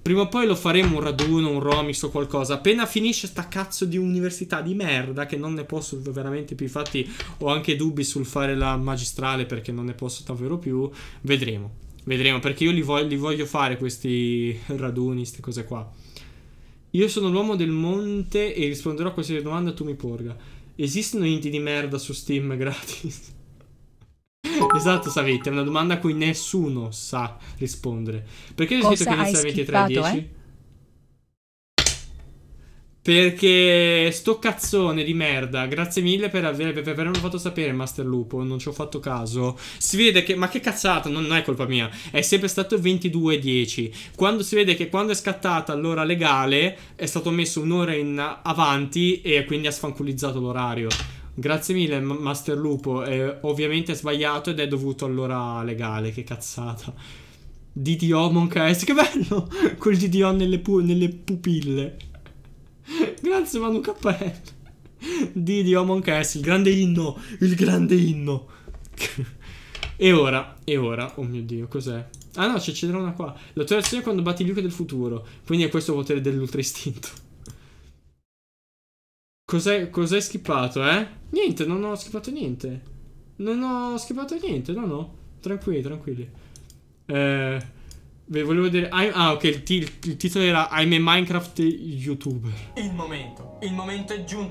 Prima o poi lo faremo un raduno, un romix o qualcosa. Appena finisce sta cazzo di università di merda, che non ne posso veramente più. Infatti, ho anche dubbi sul fare la magistrale perché non ne posso davvero più. Vedremo. Vedremo perché io li voglio, li voglio fare questi raduni, queste cose qua. Io sono l'uomo del monte e risponderò a qualsiasi domanda tu mi porga. Esistono inti di merda su Steam <laughs> gratis? esatto, Savetta, è una domanda a cui nessuno sa rispondere. Perché ho scritto che inizia a 23.10? Eh? Perché sto cazzone di merda, grazie mille per, aver, per avermelo fatto sapere, Master Lupo, non ci ho fatto caso. Si vede che, ma che cazzata, non, non è colpa mia, è sempre stato 22.10. Quando si vede che quando è scattata l'ora legale è stato messo un'ora in avanti e quindi ha sfanculizzato l'orario. Grazie mille, Master Lupo, eh, ovviamente è sbagliato ed è dovuto all'ora legale, che cazzata. DDO Monk S, che bello! Col DDO nelle, pu nelle pupille. <laughs> Grazie Manu KL. Di di Omon KS, il grande inno, il grande inno. <laughs> e ora, e ora, oh mio dio, cos'è? Ah no, c'è c'era una qua. L'autorizzazione quando batti Luke del futuro. Quindi è questo il potere dell'ultra istinto. Cos'è, cos'è schippato, eh? Niente, non ho schippato niente. Non ho schippato niente, no no. Tranquilli, tranquilli. Eh... Beh, volevo dire. I'm... ah, ok, il, il, il, titolo era I'm a Minecraft YouTuber. Il momento. Il momento è giunto.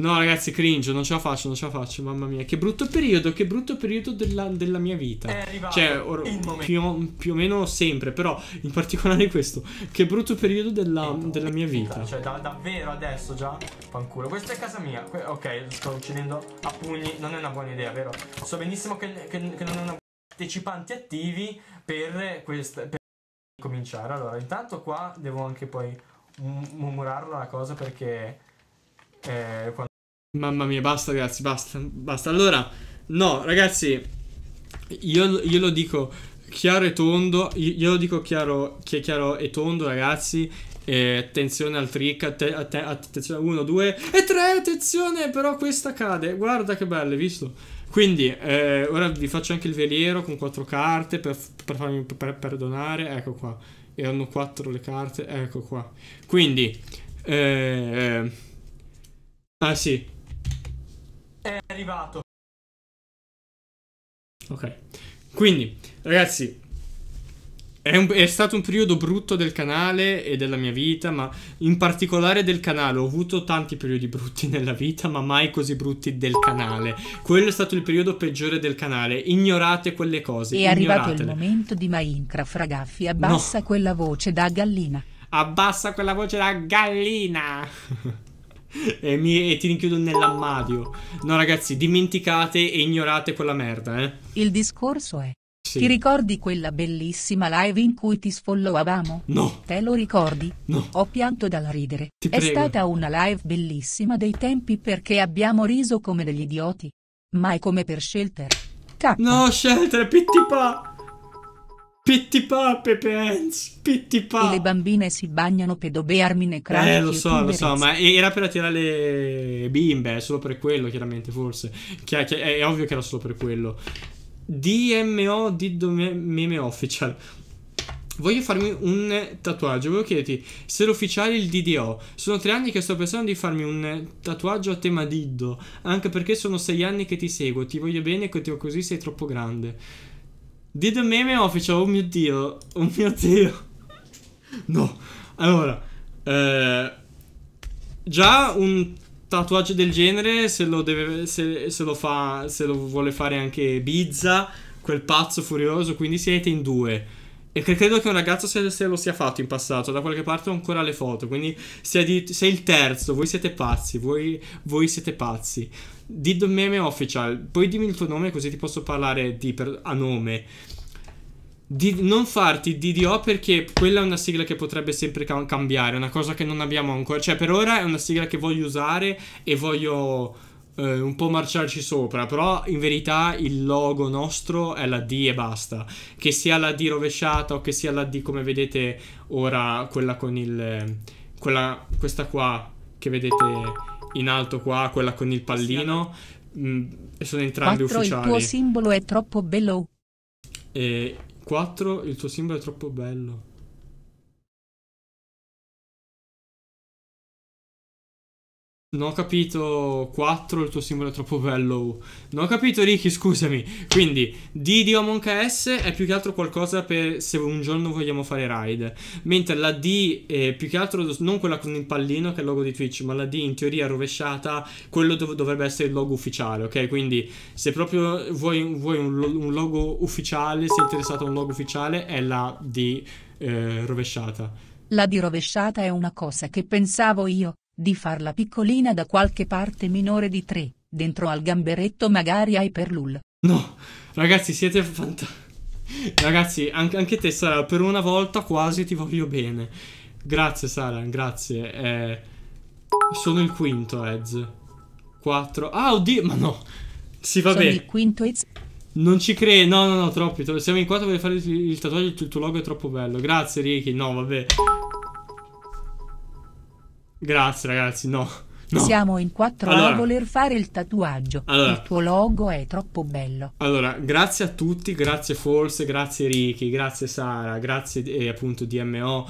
No, ragazzi, cringe, non ce la faccio, non ce la faccio, mamma mia. Che brutto periodo, che brutto periodo della, della mia vita. È arrivato. cioè, or, più, più, o meno sempre, però in particolare questo. Che brutto periodo della, della mia vita. Cioè, da, davvero adesso già? Fanculo. Questa è casa mia. ok, sto uccidendo a pugni. Non è una buona idea, vero? So benissimo che, che, che non è una buona idea partecipanti attivi per, questa, per cominciare. Allora, intanto qua devo anche poi murmurarlo la cosa perché... Eh, quando... Mamma mia, basta ragazzi, basta, basta. Allora, no, ragazzi, io, io lo dico chiaro e tondo, io, io lo dico chiaro, che è chiaro e tondo ragazzi, e attenzione al trick, att- att- attenzione 1, 2 e 3, attenzione, però questa cade, guarda che bello, hai visto? Quindi, eh, ora vi faccio anche il veliero con quattro carte per, per farmi per, perdonare. Ecco qua. Erano quattro le carte. Ecco qua. Quindi, eh, eh, ah sì. È arrivato. Ok. Quindi, ragazzi, è, un, è, stato un periodo brutto del canale e della mia vita, ma in particolare del canale. Ho avuto tanti periodi brutti <laughs> nella vita, ma mai così brutti del canale. Quello è stato il periodo peggiore del canale. Ignorate quelle cose. È arrivato il momento di Minecraft, ragazzi. Abbassa no. quella voce da gallina. Abbassa quella voce da gallina. <laughs> e, mi, e, ti rinchiudo nell'ammadio. No, ragazzi, dimenticate e ignorate quella merda, eh. Il discorso è sì. Ti ricordi quella bellissima live in cui ti sfollowavamo? No. Te lo ricordi? No. Ho pianto dalla ridere. Ti È prego. stata una live bellissima dei tempi perché abbiamo riso come degli idioti. Ma è come per Shelter. K. No, Shelter, pittipa! Pittipa, Pepens, pittipa! E le bambine si bagnano pedobearmine eh, e cranici Eh, lo so, lo so, ma era per attirare le bimbe, solo per quello, chiaramente, forse. Che, che, è ovvio che era solo per quello. DMO di Meme Official. Voglio farmi un tatuaggio. Voglio chiederti se l'ufficiale è il DDO. Sono tre anni che sto pensando di farmi un tatuaggio a tema Diddo. Anche perché sono sei anni che ti seguo. Ti voglio bene e così, sei troppo grande. Diddo Meme Official, oh mio dio, oh mio dio. no, allora, eh, già un tatuaggio del genere se lo, deve, se, se lo, fa, se lo vuole fare anche Bizza, quel pazzo furioso, quindi siete in due. E credo che un ragazzo se, se lo sia fatto in passato, da qualche parte ho ancora le foto, quindi sei, di, sei il terzo, voi siete pazzi, voi, voi siete pazzi. Did meme official, poi dimmi il tuo nome così ti posso parlare di, per, a nome di non farti DDO perché quella è una sigla che potrebbe sempre cambiare, una cosa che non abbiamo ancora, cioè per ora è una sigla che voglio usare e voglio eh, un po' marciarci sopra, però in verità il logo nostro è la D e basta, che sia la D rovesciata o che sia la D come vedete ora quella con il quella questa qua che vedete in alto qua, quella con il pallino, mh, mm, sono entrambi 4, ufficiali. Il tuo simbolo è troppo bello. E 4. Il tuo simbolo è troppo bello. Non ho capito 4, il tuo simbolo è troppo bello. Uh. Non ho capito Ricky, scusami. Quindi D di Among S è più che altro qualcosa per se un giorno vogliamo fare ride. Mentre la D è più che altro non quella con il pallino che è il logo di Twitch, ma la D in teoria rovesciata, quello dov dovrebbe essere il logo ufficiale, ok? Quindi se proprio vuoi, vuoi un, lo un, logo ufficiale, sei interessato a un logo ufficiale, è la D eh, rovesciata. La D rovesciata è una cosa che pensavo io di farla piccolina da qualche parte minore di tre, dentro al gamberetto magari hai per lul. No, ragazzi siete fantastici. Ragazzi, anche, anche, te Sara, per una volta quasi ti voglio bene. Grazie Sara, grazie. Eh, sono il quinto Ez. 4. Ah, oddio, ma no. Si va sono bene. il quinto Ez. Non ci credo, no, no, no, troppi. Siamo in quattro per fare il, il tatuaggio, il tuo logo è troppo bello. Grazie Ricky, no, vabbè. Grazie ragazzi, no. no. Siamo in quattro allora, a voler fare il tatuaggio. Allora, il tuo logo è troppo bello. Allora, grazie a tutti, grazie Forse, grazie Ricky, grazie Sara, grazie eh, appunto DMO.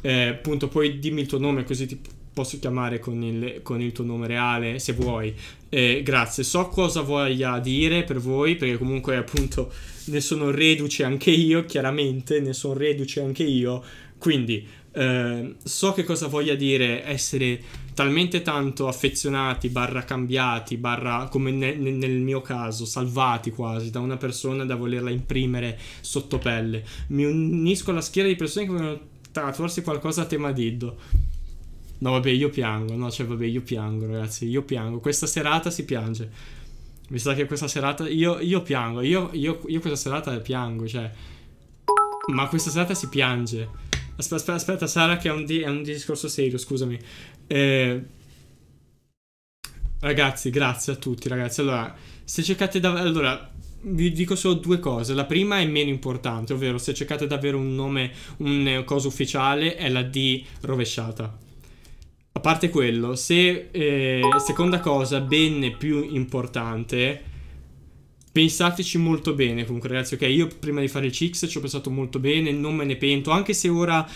Eh, appunto, poi dimmi il tuo nome così ti posso chiamare con il, con il tuo nome reale se vuoi. Eh, grazie, so cosa voglia dire per voi perché comunque appunto ne sono reduce anche io, chiaramente ne sono reduce anche io. Quindi Ehm, so che cosa voglia dire essere talmente tanto affezionati, barra cambiati, barra come ne, ne, nel mio caso, salvati quasi da una persona da volerla imprimere sotto pelle. Mi unisco alla schiera di persone che vogliono tatuarsi qualcosa a tema Diddo. No, vabbè, io piango. No, cioè, vabbè, io piango, ragazzi. Io piango. Questa serata si piange. Mi sa che questa serata. Io, io piango. Io, io, io questa serata piango. Cioè. Ma questa serata si piange. Aspetta, aspetta, aspetta, Sara, che è un, di è un discorso serio, scusami. Eh, ragazzi, grazie a tutti, ragazzi. Allora, se cercate davvero... Allora, vi dico solo due cose. La prima è meno importante, ovvero se cercate davvero un nome, un cosa ufficiale, è la D rovesciata. A parte quello, se... Eh, seconda cosa, ben più importante pensateci molto bene comunque ragazzi ok io prima di fare il CX ci ho pensato molto bene non me ne pento anche se ora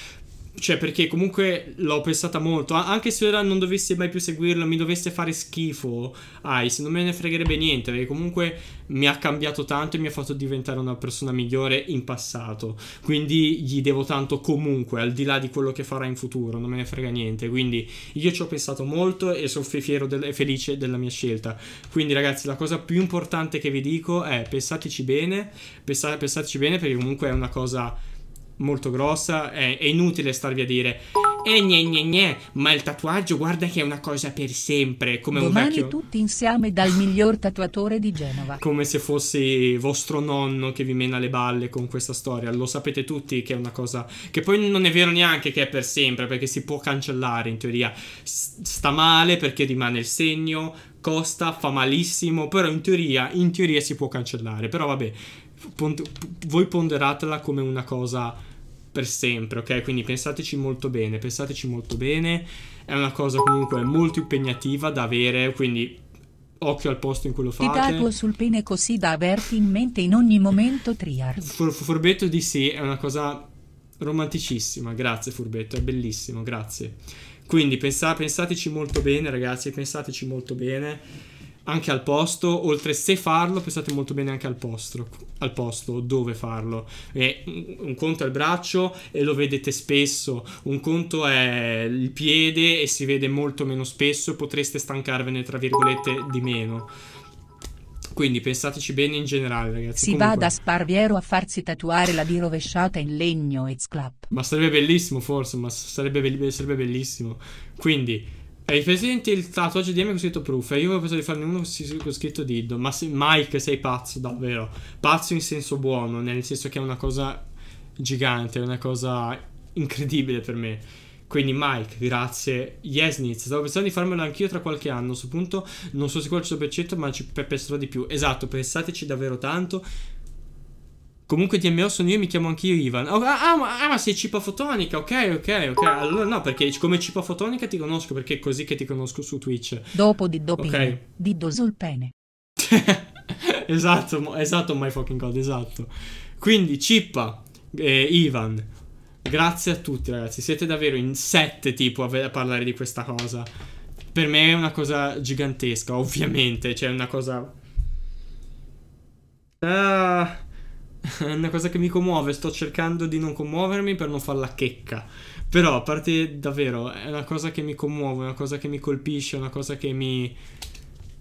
cioè, perché comunque l'ho pensata molto. Anche se ora non dovessi mai più seguirlo, mi dovesse fare schifo, Ice, non me ne fregherebbe niente. Perché comunque mi ha cambiato tanto e mi ha fatto diventare una persona migliore in passato. Quindi gli devo tanto comunque, al di là di quello che farà in futuro, non me ne frega niente. Quindi io ci ho pensato molto e sono fiero e felice della mia scelta. Quindi, ragazzi, la cosa più importante che vi dico è pensateci bene. Pensate, pensateci bene, perché comunque è una cosa molto grossa, è, è inutile starvi a dire e eh, gne gne gne, ma il tatuaggio guarda che è una cosa per sempre, come Domani un vecchio... tutti insieme dal miglior tatuatore di Genova. Come se fosse vostro nonno che vi mena le balle con questa storia, lo sapete tutti che è una cosa... Che poi non è vero neanche che è per sempre, perché si può cancellare in teoria. S sta male perché rimane il segno, costa, fa malissimo, però in teoria, in teoria si può cancellare. Però vabbè, pon voi ponderatela come una cosa per sempre, ok? Quindi pensateci molto bene, pensateci molto bene. È una cosa comunque molto impegnativa da avere, quindi occhio al posto in cui lo fate. Ti tatuo sul pene così da averti in mente in ogni momento Triar. For, furbetto di sì, è una cosa romanticissima, grazie Furbetto, è bellissimo, grazie. Quindi pensa, pensateci molto bene ragazzi, pensateci molto bene anche al posto, oltre se farlo, pensate molto bene anche al posto, al posto dove farlo. E un conto è il braccio e lo vedete spesso, un conto è il piede e si vede molto meno spesso potreste stancarvene tra virgolette di meno. Quindi pensateci bene in generale, ragazzi. Si Comunque, va da Sparviero a farsi tatuare la B in legno e sclap. Ma sarebbe bellissimo, forse, ma sarebbe, be sarebbe bellissimo. Quindi hai presidente il tatuaggio di Emi ha scritto proof? E io avevo pensato di farne uno con scritto Dildo. Ma se, Mike, sei pazzo, davvero. Pazzo in senso buono, nel senso che è una cosa gigante, è una cosa incredibile per me. Quindi Mike, grazie. Yesnitz, stavo pensando di farmelo anch'io tra qualche anno. A questo punto non so sono sicuro al 100%, ma ci penserò di più. Esatto, pensateci davvero tanto. Comunque DMO sono io e mi chiamo anch'io Ivan. Oh, ah, ah, ma, ah, ma sei cipa fotonica, ok, ok, ok. Ah. Allora no, perché come cipa fotonica ti conosco, perché è così che ti conosco su Twitch. Dopo di dopine, okay. di dosolpene. <laughs> esatto, esatto, my fucking god, esatto. Quindi cipa, eh, Ivan, grazie a tutti ragazzi, siete davvero in sette tipo a, a parlare di questa cosa. Per me è una cosa gigantesca, ovviamente, cioè è una cosa... Ah è una cosa che mi commuove, sto cercando di non commuovermi per non farla checca. Però, a parte davvero, è una cosa che mi commuove, è una cosa che mi colpisce, è una cosa che mi,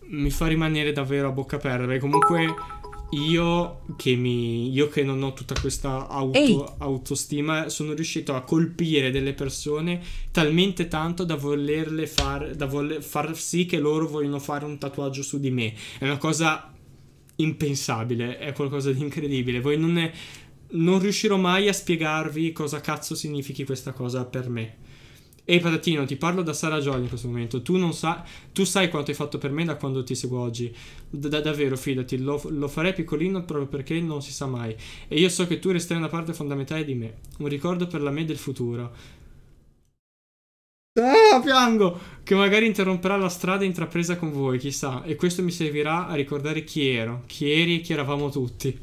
mi fa rimanere davvero a bocca aperta. Perché comunque io che, mi, io che, non ho tutta questa auto, autostima sono riuscito a colpire delle persone talmente tanto da volerle far, da voler far sì che loro vogliono fare un tatuaggio su di me. È una cosa impensabile, è qualcosa di incredibile. Voi non, è, non riuscirò mai a spiegarvi cosa cazzo significhi questa cosa per me. Ehi Patatino, ti parlo da Sara Jolly in questo momento. Tu, non sa, tu sai quanto hai fatto per me da quando ti seguo oggi. Da, davvero, fidati, lo, lo, farei piccolino proprio perché non si sa mai. E io so che tu resterai una parte fondamentale di me. Un ricordo per la me del futuro. Ah, piango! Che magari interromperà la strada intrapresa con voi, chissà. E questo mi servirà a ricordare chi ero, chi eri e chi eravamo tutti.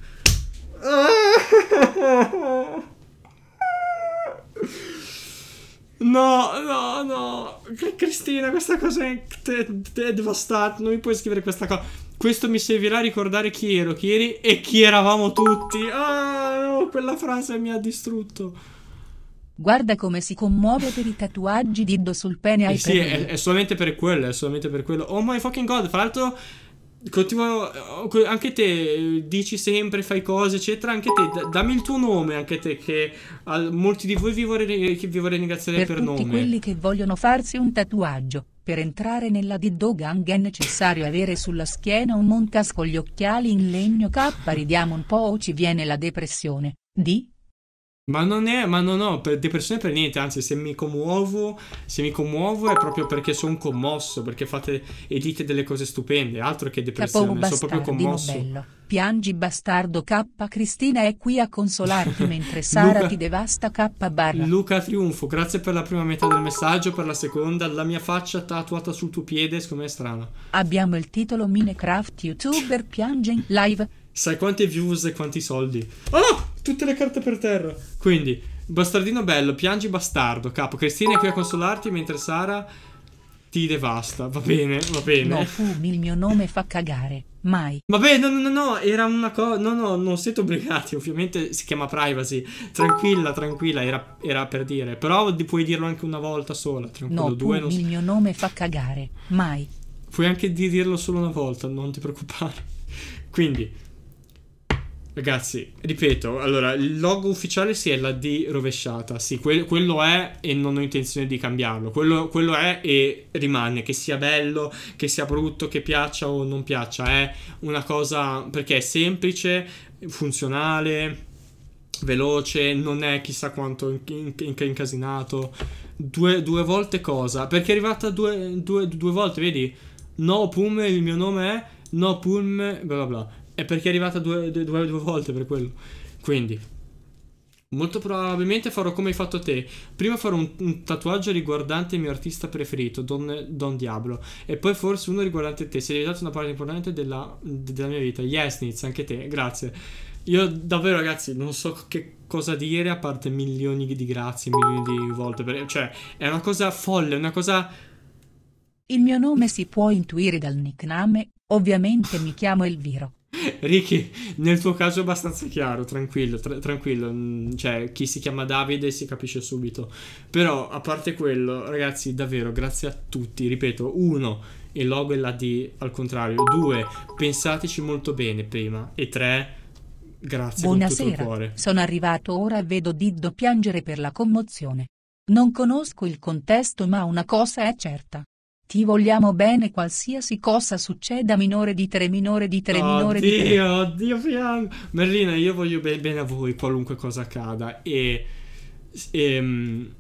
No, no, no. Cristina, questa cosa è, è devastante. Non mi puoi scrivere questa cosa. Questo mi servirà a ricordare chi ero, chi eri e chi eravamo tutti. Ah, no, quella frase mi ha distrutto. Guarda come si commuove per i tatuaggi Diddo sul pene ai eh Sì, è, è, solamente per quello, è solamente per quello. Oh my fucking god, fra l'altro... Continuo, oh, anche te dici sempre, fai cose, eccetera. Anche te, dammi il tuo nome, anche te, che a molti di voi vi vorrei, vi vorrei ringraziare per, per tutti quelli che vogliono farsi un tatuaggio. Per entrare nella Diddo Gang è necessario avere sulla schiena un con gli occhiali in legno K. Ridiamo un po' o ci viene la depressione. Di ma non è, ma non ho per, depressione per niente, anzi se mi commuovo, se mi commuovo è proprio perché sono commosso, perché fate e dite delle cose stupende, altro che depressione, sono proprio commosso. Bello. Piangi bastardo K Cristina è qui a consolarti <laughs> mentre Sara Luca, ti devasta K barra. Luca Triunfo, grazie per la prima metà del messaggio, per la seconda, la mia faccia tatuata sul tuo piede, secondo me è strano. Abbiamo il titolo Minecraft YouTuber piange in live. Sai quante views e quanti soldi? Oh! Tutte le carte per terra. Quindi, bastardino bello, piangi bastardo, capo. Cristina è qui a consolarti mentre Sara ti devasta. Va bene, va bene. No, fumi, il mio nome fa cagare. Mai. Vabbè, no, no, no, no, era una cosa. No, no, non siete obbligati. Ovviamente si chiama privacy. Tranquilla, tranquilla, era, era per dire. Però puoi dirlo anche una volta sola. Tranquillo, no, due Fubi, non... il mio nome fa cagare. Mai. Puoi anche dirlo solo una volta, non ti preoccupare. Quindi, Ragazzi, ripeto, allora, il logo ufficiale sì è la D rovesciata, sì, que quello è e non ho intenzione di cambiarlo, quello, quello, è e rimane, che sia bello, che sia brutto, che piaccia o non piaccia, è una cosa perché è semplice, funzionale, veloce, non è chissà quanto in in incasinato, due, due, volte cosa, perché è arrivata due, due, due volte, vedi, no Pum, il mio nome è, no Pum, bla bla bla. È perché è arrivata due, due, due, volte per quello. Quindi, Molto probabilmente farò come hai fatto te. Prima farò un, un tatuaggio riguardante il mio artista preferito, Don, Don, Diablo. E poi forse uno riguardante te. Sei diventato una parte importante della, della mia vita. Yes, Nitz, anche te. Grazie. Io davvero, ragazzi, non so che cosa dire a parte milioni di grazie, milioni di volte. Per, cioè, è una cosa folle, una cosa. Il mio nome si può intuire dal nickname. Ovviamente mi chiamo Elviro. <laughs> Ricky, nel tuo caso è abbastanza chiaro, tranquillo, tra- tranquillo, mm, cioè chi si chiama Davide si capisce subito. Però a parte quello, ragazzi, davvero grazie a tutti, ripeto, uno, il logo è la D al contrario, due, pensateci molto bene prima e tre, grazie Buonasera. con cuore. Sono arrivato ora e vedo Diddo piangere per la commozione. Non conosco il contesto, ma una cosa è certa. Ti vogliamo bene qualsiasi cosa succeda minore di tre, minore di tre, oh, minore oddio, di tre. Oddio, oddio, Merlina, io voglio be- bene a voi qualunque cosa accada e, e, ehm,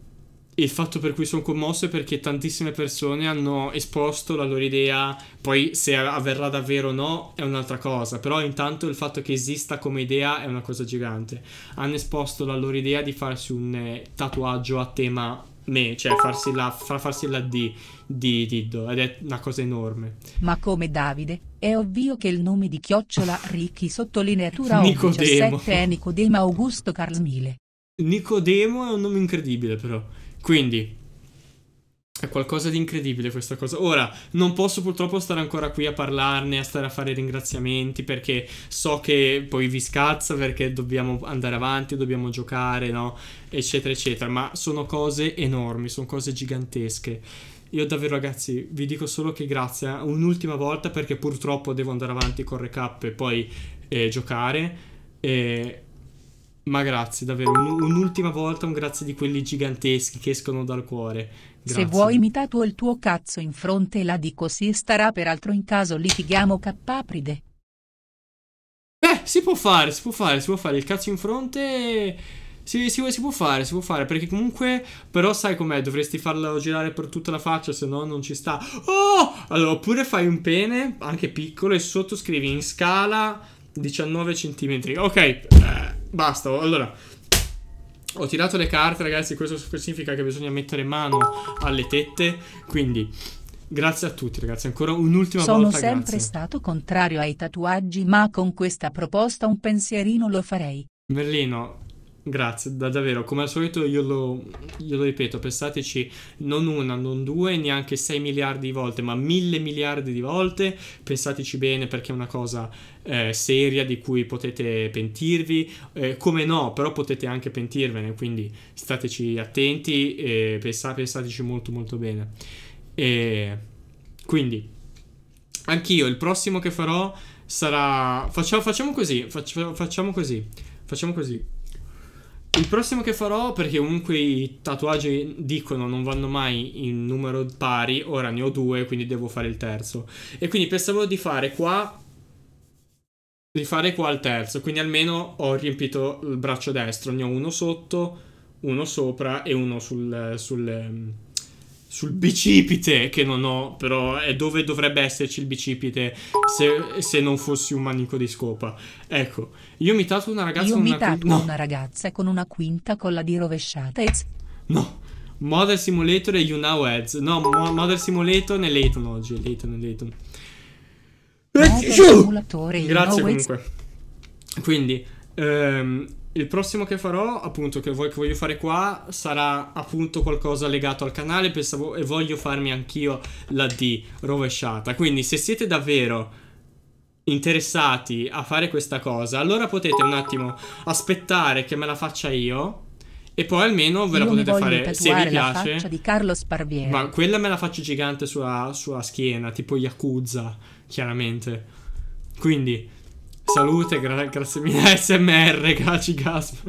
e il fatto per cui sono commosso è perché tantissime persone hanno esposto la loro idea, poi se avverrà davvero o no è un'altra cosa, però intanto il fatto che esista come idea è una cosa gigante. Hanno esposto la loro idea di farsi un eh, tatuaggio a tema me, cioè farsi la, fra farsi la D di Tiddo, ed è una cosa enorme. Ma come Davide, è ovvio che il nome di Chiocciola <laughs> Ricchi sottolineatura Nicodemo. 17 è Nicodema Augusto Carlsmile. Nicodemo è un nome incredibile però, quindi è qualcosa di incredibile questa cosa. Ora, non posso purtroppo stare ancora qui a parlarne, a stare a fare ringraziamenti perché so che poi vi scazza perché dobbiamo andare avanti, dobbiamo giocare, no? Eccetera, eccetera. Ma sono cose enormi, sono cose gigantesche. Io davvero ragazzi vi dico solo che grazie eh. un'ultima volta perché purtroppo devo andare avanti con recap e poi eh, giocare. Eh, ma grazie davvero, un, un'ultima volta un grazie di quelli giganteschi che escono dal cuore. Se vuoi mi tatuo il tuo cazzo in fronte la dico si starà peraltro in caso litighiamo cappapride. Eh, si può fare, si può fare, si può fare il cazzo in fronte... Si, si, si, può fare, si può fare, perché comunque, però sai com'è, dovresti farlo girare per tutta la faccia, se no non ci sta. Oh! Allora, oppure fai un pene, anche piccolo, e sotto scrivi in scala 19 cm. Ok, eh, basta, allora... Ho tirato le carte ragazzi Questo significa che bisogna mettere mano alle tette Quindi Grazie a tutti ragazzi, ancora un'ultima Sono volta Sono sempre grazie. stato contrario ai tatuaggi ma con questa proposta un pensierino lo farei. Merlino Grazie, da, davvero, come al solito io lo, io lo, ripeto, pensateci non una, non due, neanche 6 miliardi di volte, ma mille miliardi di volte, pensateci bene perché è una cosa eh, seria di cui potete pentirvi, eh, come no, però potete anche pentirvene, quindi stateci attenti e pensa, pensateci molto molto bene. E quindi, anch'io, il prossimo che farò sarà... facciamo, facciamo così, facciamo, facciamo così, facciamo così. Il prossimo che farò, perché comunque i tatuaggi dicono non vanno mai in numero pari, ora ne ho due, quindi devo fare il terzo. E quindi pensavo di fare qua di fare qua il terzo, quindi almeno ho riempito il braccio destro, ne ho uno sotto, uno sopra e uno sul, sul ehm, sul bicipite, che non ho, però è dove dovrebbe esserci il bicipite se, se non fossi un manico di scopa. Ecco, io ho imitato una ragazza, io con, una, quinta, no. una ragazza con una quinta colla di rovesciata. No. Model Simulator e You Now Ads. No, Mo Model Simulator e Layton oggi. Layton e Layton. Ecco! Grazie comunque. Quindi, ehm, il prossimo che farò, appunto, che, che voglio fare qua, sarà appunto qualcosa legato al canale. Pensavo, e voglio farmi anch'io la D rovesciata. Quindi, se siete davvero interessati a fare questa cosa, allora potete un attimo aspettare che me la faccia io. E poi almeno ve la io potete fare se vi piace. La di Carlo Sparviero. Ma quella me la faccio gigante sulla, sulla schiena, tipo Yakuza, chiaramente. Quindi. Salute, gra- grazie mille. SMR, <laughs> grazie Gasp.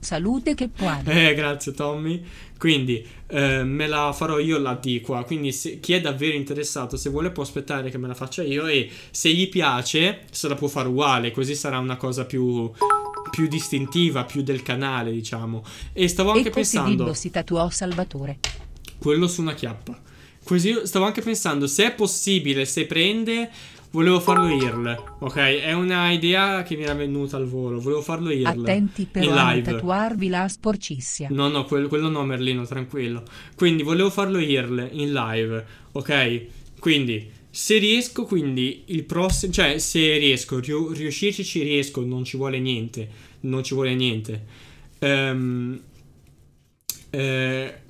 Salute che puoi. Eh, grazie Tommy. Quindi eh, me la farò io la D qua. Quindi se, chi è davvero interessato, se vuole, può aspettare che me la faccia io. E se gli piace, se la può fare uguale. Così sarà una cosa più, più distintiva, più del canale, diciamo. E stavo anche e pensando. Dillo si tatuò Salvatore. Quello su una chiappa. Così stavo anche pensando se è possibile, se prende Volevo farlo IRL, ok? È una idea che mi era venuta al volo. Volevo farlo IRL. Attenti però in live. a tatuarvi la sporcizia. No, no, quello, quello no, Merlino, tranquillo. Quindi volevo farlo IRL in live, ok? Quindi se riesco, quindi il prossimo, cioè se riesco, riu- riuscirci ci riesco, non ci vuole niente, non ci vuole niente. Ehm, eh,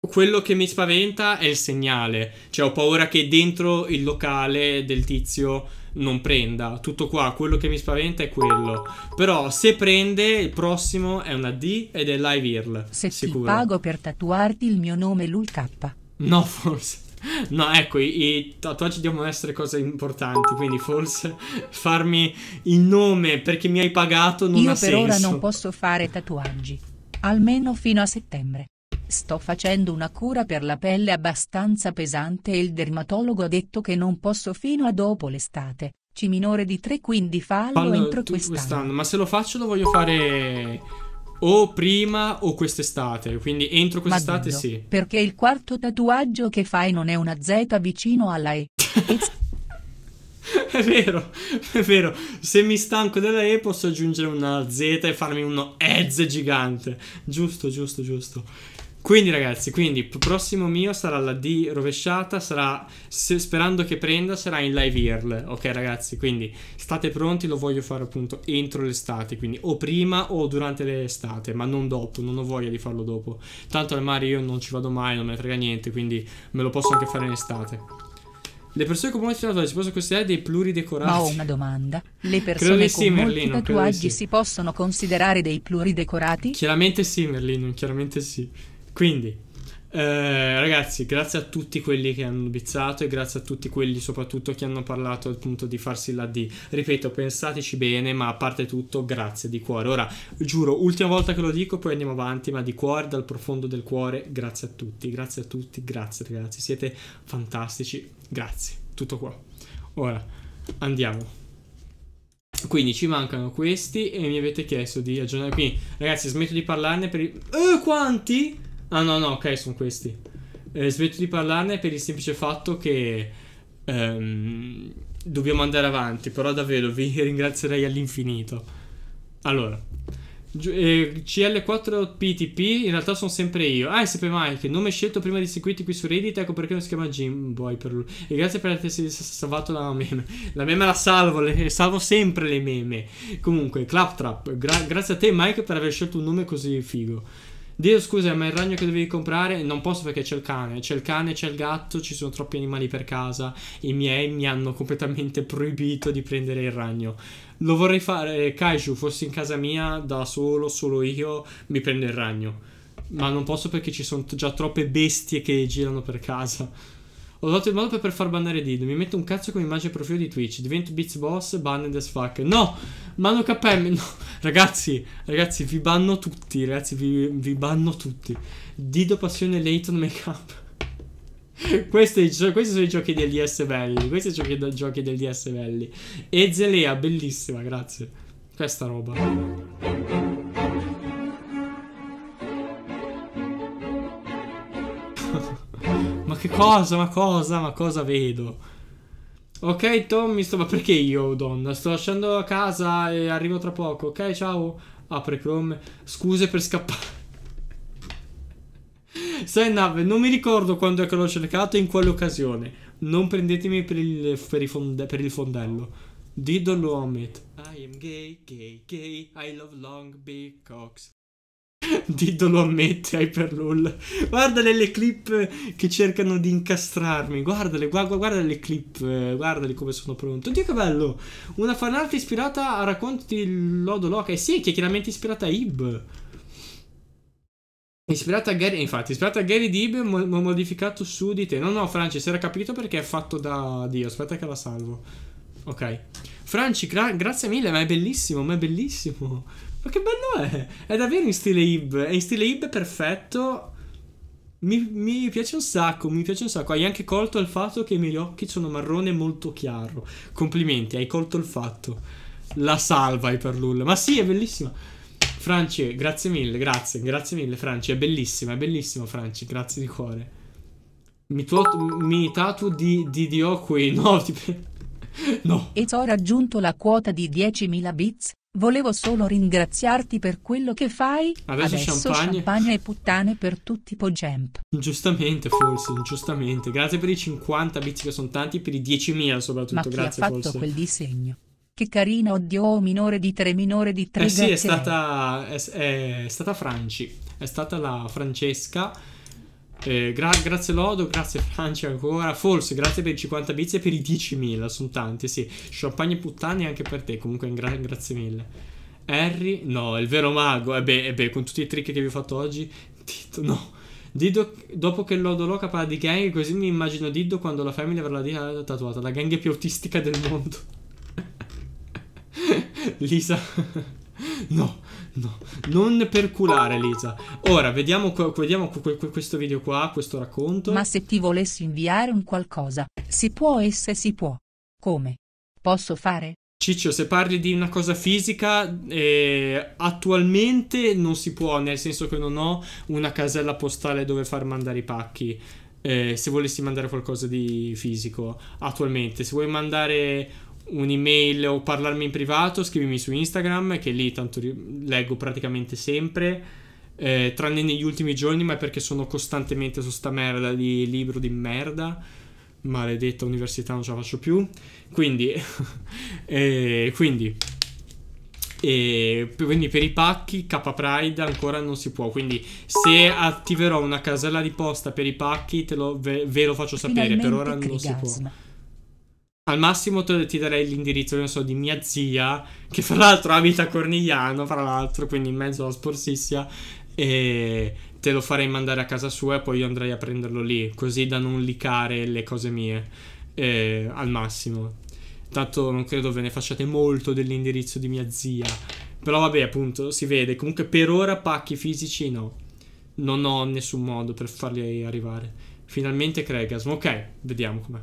quello che mi spaventa è il segnale, cioè ho paura che dentro il locale del tizio non prenda, tutto qua, quello che mi spaventa è quello. Però se prende, il prossimo è una D ed è live Earl, Se sicuro. ti pago per tatuarti il mio nome LulK. No, forse. No, ecco, i, i tatuaggi devono essere cose importanti, quindi forse farmi il nome perché mi hai pagato non Io ha senso. Io per ora non posso fare tatuaggi, almeno fino a settembre. Sto facendo una cura per la pelle abbastanza pesante e il dermatologo ha detto che non posso fino a dopo l'estate, C minore di 3 quindi fallo Fanno entro quest'anno. quest'anno. Ma se lo faccio lo voglio fare o prima o quest'estate, quindi entro quest'estate sì. Perché il quarto tatuaggio che fai non è una Z vicino alla E. <laughs> è vero, è vero. Se mi stanco della E posso aggiungere una Z e farmi uno EZ gigante. Giusto, giusto, giusto. Quindi ragazzi, quindi il prossimo mio sarà la D rovesciata, sarà, se, sperando che prenda, sarà in live earl, ok ragazzi? Quindi state pronti, lo voglio fare appunto entro l'estate, quindi o prima o durante l'estate, ma non dopo, non ho voglia di farlo dopo. Tanto al mare io non ci vado mai, non me ne frega niente, quindi me lo posso anche fare in estate. Le persone con molti tatuaggi si possono considerare dei pluridecorati? Ma ho una domanda. Le persone sì, con Merlino, molti tatuaggi sì. si possono considerare dei pluridecorati? Chiaramente sì, Merlino, chiaramente sì. Quindi, eh, ragazzi, grazie a tutti quelli che hanno bizzato e grazie a tutti quelli soprattutto che hanno parlato appunto di farsi la D. Ripeto, pensateci bene, ma a parte tutto, grazie di cuore. Ora, giuro, ultima volta che lo dico, poi andiamo avanti, ma di cuore, dal profondo del cuore, grazie a tutti, grazie a tutti, grazie ragazzi, siete fantastici, grazie, tutto qua. Ora, andiamo. Quindi ci mancano questi e mi avete chiesto di aggiornare. Quindi, ragazzi, smetto di parlarne per... i Eh, quanti? Ah no, no, ok, sono questi. Eh, smetto di parlarne per il semplice fatto che ehm, dobbiamo andare avanti, però davvero vi <laughs> ringrazierei all'infinito. Allora, eh, CL4PTP in realtà sono sempre io. Ah, è sempre Mike, nome scelto prima di seguirti qui su Reddit, ecco perché non si chiama Jimboy per lui. E grazie per averti salvato la meme. La meme la salvo, le, <laughs> salvo sempre le meme. Comunque, Claptrap, gra- grazie a te Mike per aver scelto un nome così figo. Dio scusa, ma il ragno che dovevi comprare non posso perché c'è il cane, c'è il cane, c'è il gatto, ci sono troppi animali per casa. I miei mi hanno completamente proibito di prendere il ragno. Lo vorrei fare, Kaiju, fossi in casa mia da solo, solo io, mi prendo il ragno. Ma non posso perché ci sono già troppe bestie che girano per casa. Ho dato il modo per, per far bannare Dido. Mi metto un cazzo con immagine profilo di Twitch. Divento Beats Boss, banned as fuck. No! Mano KM, <laughs> no. Ragazzi, ragazzi, vi banno tutti, ragazzi, vi, vi banno tutti. Dido passione Layton Makeup. <laughs> Questi, questi, sono i giochi del DS belli. Questi sono i giochi, giochi del DS belli. E Zelea, bellissima, grazie. Questa roba. che cosa, ma cosa, ma cosa vedo? Ok Tommy, sto... ma perché io, donna? Sto lasciando a casa e arrivo tra poco, ok? Ciao. Apre Chrome. Scuse per scappare. Sai nave, non mi ricordo quando è che l'ho cercato e in quale occasione. Non prendetemi per il, per fonde, per il fondello. Dido lo omit. I am gay, gay, gay. I love long big cocks. <laughs> Diddo lo ammette, Hyperlul. Guardale le clip che cercano di incastrarmi. Guardale, guarda, guarda le clip. Guardali come sono pronto. Dio che bello. Una fanart ispirata a racconti di Lodo Loca. E eh sì, che è chiaramente ispirata a Ib. Ispirata a Gary, infatti, ispirata a Gary Dib, mo modificato su di te. No, no, Franci, si era capito perché è fatto da Dio. Aspetta che la salvo. Ok. Franci, gra grazie mille, ma è bellissimo, ma è bellissimo. Ma che bello è! È davvero in stile Ib. È in stile Ib perfetto. Mi, mi, piace un sacco, mi piace un sacco. Hai anche colto il fatto che i miei occhi sono marrone molto chiaro. Complimenti, hai colto il fatto. La salva Hyperlull. Ma sì, è bellissima. Franci, grazie mille, grazie, grazie mille Franci, è bellissima, è bellissima Franci, grazie di cuore. Mi, tuo, mi tatu di, di Dio qui, no, <laughs> tipo... No. E ho raggiunto la quota di 10.000 bits, Volevo solo ringraziarti per quello che fai. Adesso, Adesso champagne. champagne e puttane per tutti Pojamp. Giustamente, forse, ingiustamente. Grazie per i 50 bits che sono tanti, per i 10.000 soprattutto. Ma chi Grazie, ha fatto forse. quel disegno? Che carina, oddio, minore di 3, minore di 3. Eh sì, è stata, è, è stata Franci. È stata la Francesca eh, gra- grazie Lodo, grazie Francia ancora. Forse grazie per i 50 bits e per i 10.000. Sono tanti, sì. Champagne e puttane anche per te. Comunque, gra- grazie mille. Harry, no, il vero mago. E eh beh, eh beh, con tutti i trick che vi ho fatto oggi, Tito, no. Diddo, dopo che Lodo Loca parla di gang, così mi immagino Dido quando la famiglia avrà la D eh, tatuata. La gang più autistica del mondo. <laughs> Lisa. No, no, non perculare Lisa. Ora, vediamo, vediamo questo video qua, questo racconto. Ma se ti volessi inviare un qualcosa, si può e se si può. Come? Posso fare? Ciccio, se parli di una cosa fisica, eh, attualmente non si può, nel senso che non ho una casella postale dove far mandare i pacchi. Eh, se volessi mandare qualcosa di fisico, attualmente, se vuoi mandare un'email o parlarmi in privato, scrivimi su Instagram, che lì tanto leggo praticamente sempre. Eh, tranne negli ultimi giorni, ma è perché sono costantemente su sta merda di libro di merda. Maledetta università, non ce la faccio più. Quindi, <laughs> eh, quindi, eh, quindi, per i pacchi K Pride ancora non si può. Quindi, se attiverò una casella di posta per i pacchi, te lo, ve, ve lo faccio sapere. Finalmente per ora non si può. Al massimo ti darei l'indirizzo, non so, di mia zia, che fra l'altro abita a Cornigliano, fra l'altro, quindi in mezzo alla Sporsissia, e te lo farei mandare a casa sua e poi io andrei a prenderlo lì, così da non licare le cose mie, eh, al massimo. Tanto non credo ve ne facciate molto dell'indirizzo di mia zia. Però vabbè, appunto, si vede. Comunque per ora pacchi fisici no. Non ho nessun modo per farli arrivare. Finalmente Kregasm. Ok, vediamo com'è.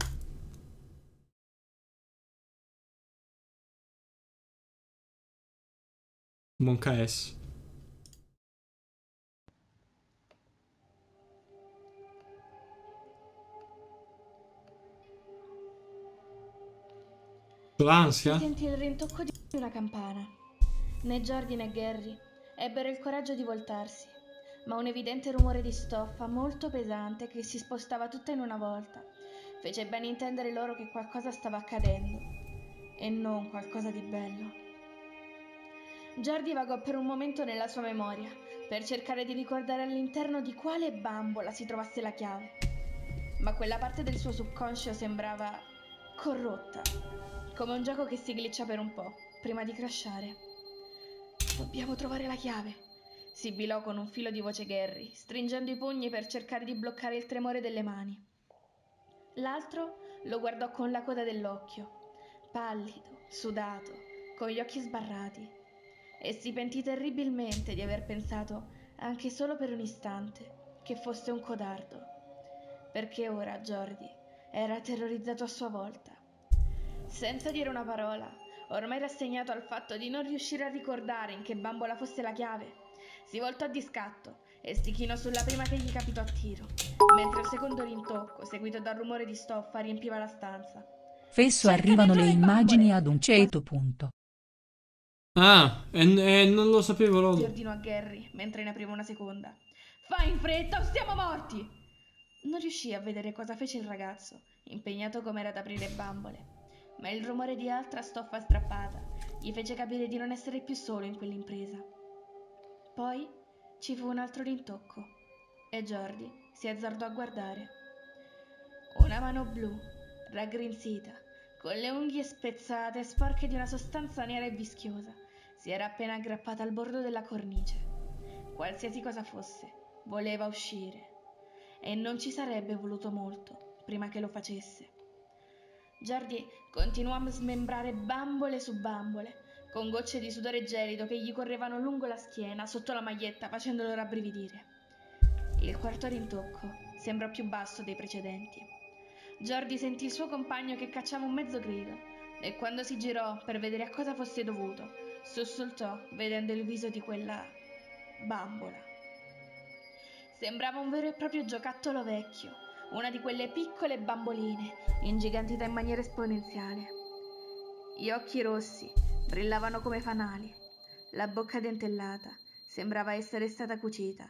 Monca S. L'ansia? Senti il rintocco di una campana. Né Jordi né Gary ebbero il coraggio di voltarsi, ma un evidente rumore di stoffa molto pesante che si spostava tutta in una volta fece ben intendere loro che qualcosa stava accadendo, e non qualcosa di bello. Jordi vagò per un momento nella sua memoria, per cercare di ricordare all'interno di quale bambola si trovasse la chiave. Ma quella parte del suo subconscio sembrava corrotta, come un gioco che si glitcha per un po', prima di crashare. Dobbiamo trovare la chiave, sibilò con un filo di voce Gary, stringendo i pugni per cercare di bloccare il tremore delle mani. L'altro lo guardò con la coda dell'occhio, pallido, sudato, con gli occhi sbarrati e si pentì terribilmente di aver pensato, anche solo per un istante, che fosse un codardo, perché ora Jordi era terrorizzato a sua volta. Senza dire una parola, ormai rassegnato al fatto di non riuscire a ricordare in che bambola fosse la chiave, si voltò di scatto e si chinò sulla prima che gli capitò a tiro, mentre il secondo rintocco, seguito dal rumore di stoffa, riempiva la stanza. Fesso Cerca arrivano le immagini ad un certo punto. Ah, e, e non lo sapevo, lol. Ti ordino a Gary, mentre ne aprivo una seconda. Fai in fretta o stiamo morti! Non riuscì a vedere cosa fece il ragazzo, impegnato com'era ad aprire bambole. Ma il rumore di altra stoffa strappata gli fece capire di non essere più solo in quell'impresa. Poi ci fu un altro rintocco e Jordi si azzardò a guardare. Una mano blu, raggrinzita, con le unghie spezzate e sporche di una sostanza nera e vischiosa, si era appena aggrappata al bordo della cornice. Qualsiasi cosa fosse, voleva uscire. E non ci sarebbe voluto molto prima che lo facesse. Jardier continuò a smembrare bambole su bambole, con gocce di sudore gelido che gli correvano lungo la schiena, sotto la maglietta, facendolo rabbrividire. Il quarto rintocco sembrò più basso dei precedenti. Jordi sentì il suo compagno che cacciava un mezzo grido e quando si girò per vedere a cosa fosse dovuto, sussultò vedendo il viso di quella bambola. Sembrava un vero e proprio giocattolo vecchio, una di quelle piccole bamboline, ingigantita in maniera esponenziale. Gli occhi rossi brillavano come fanali, la bocca dentellata sembrava essere stata cucita,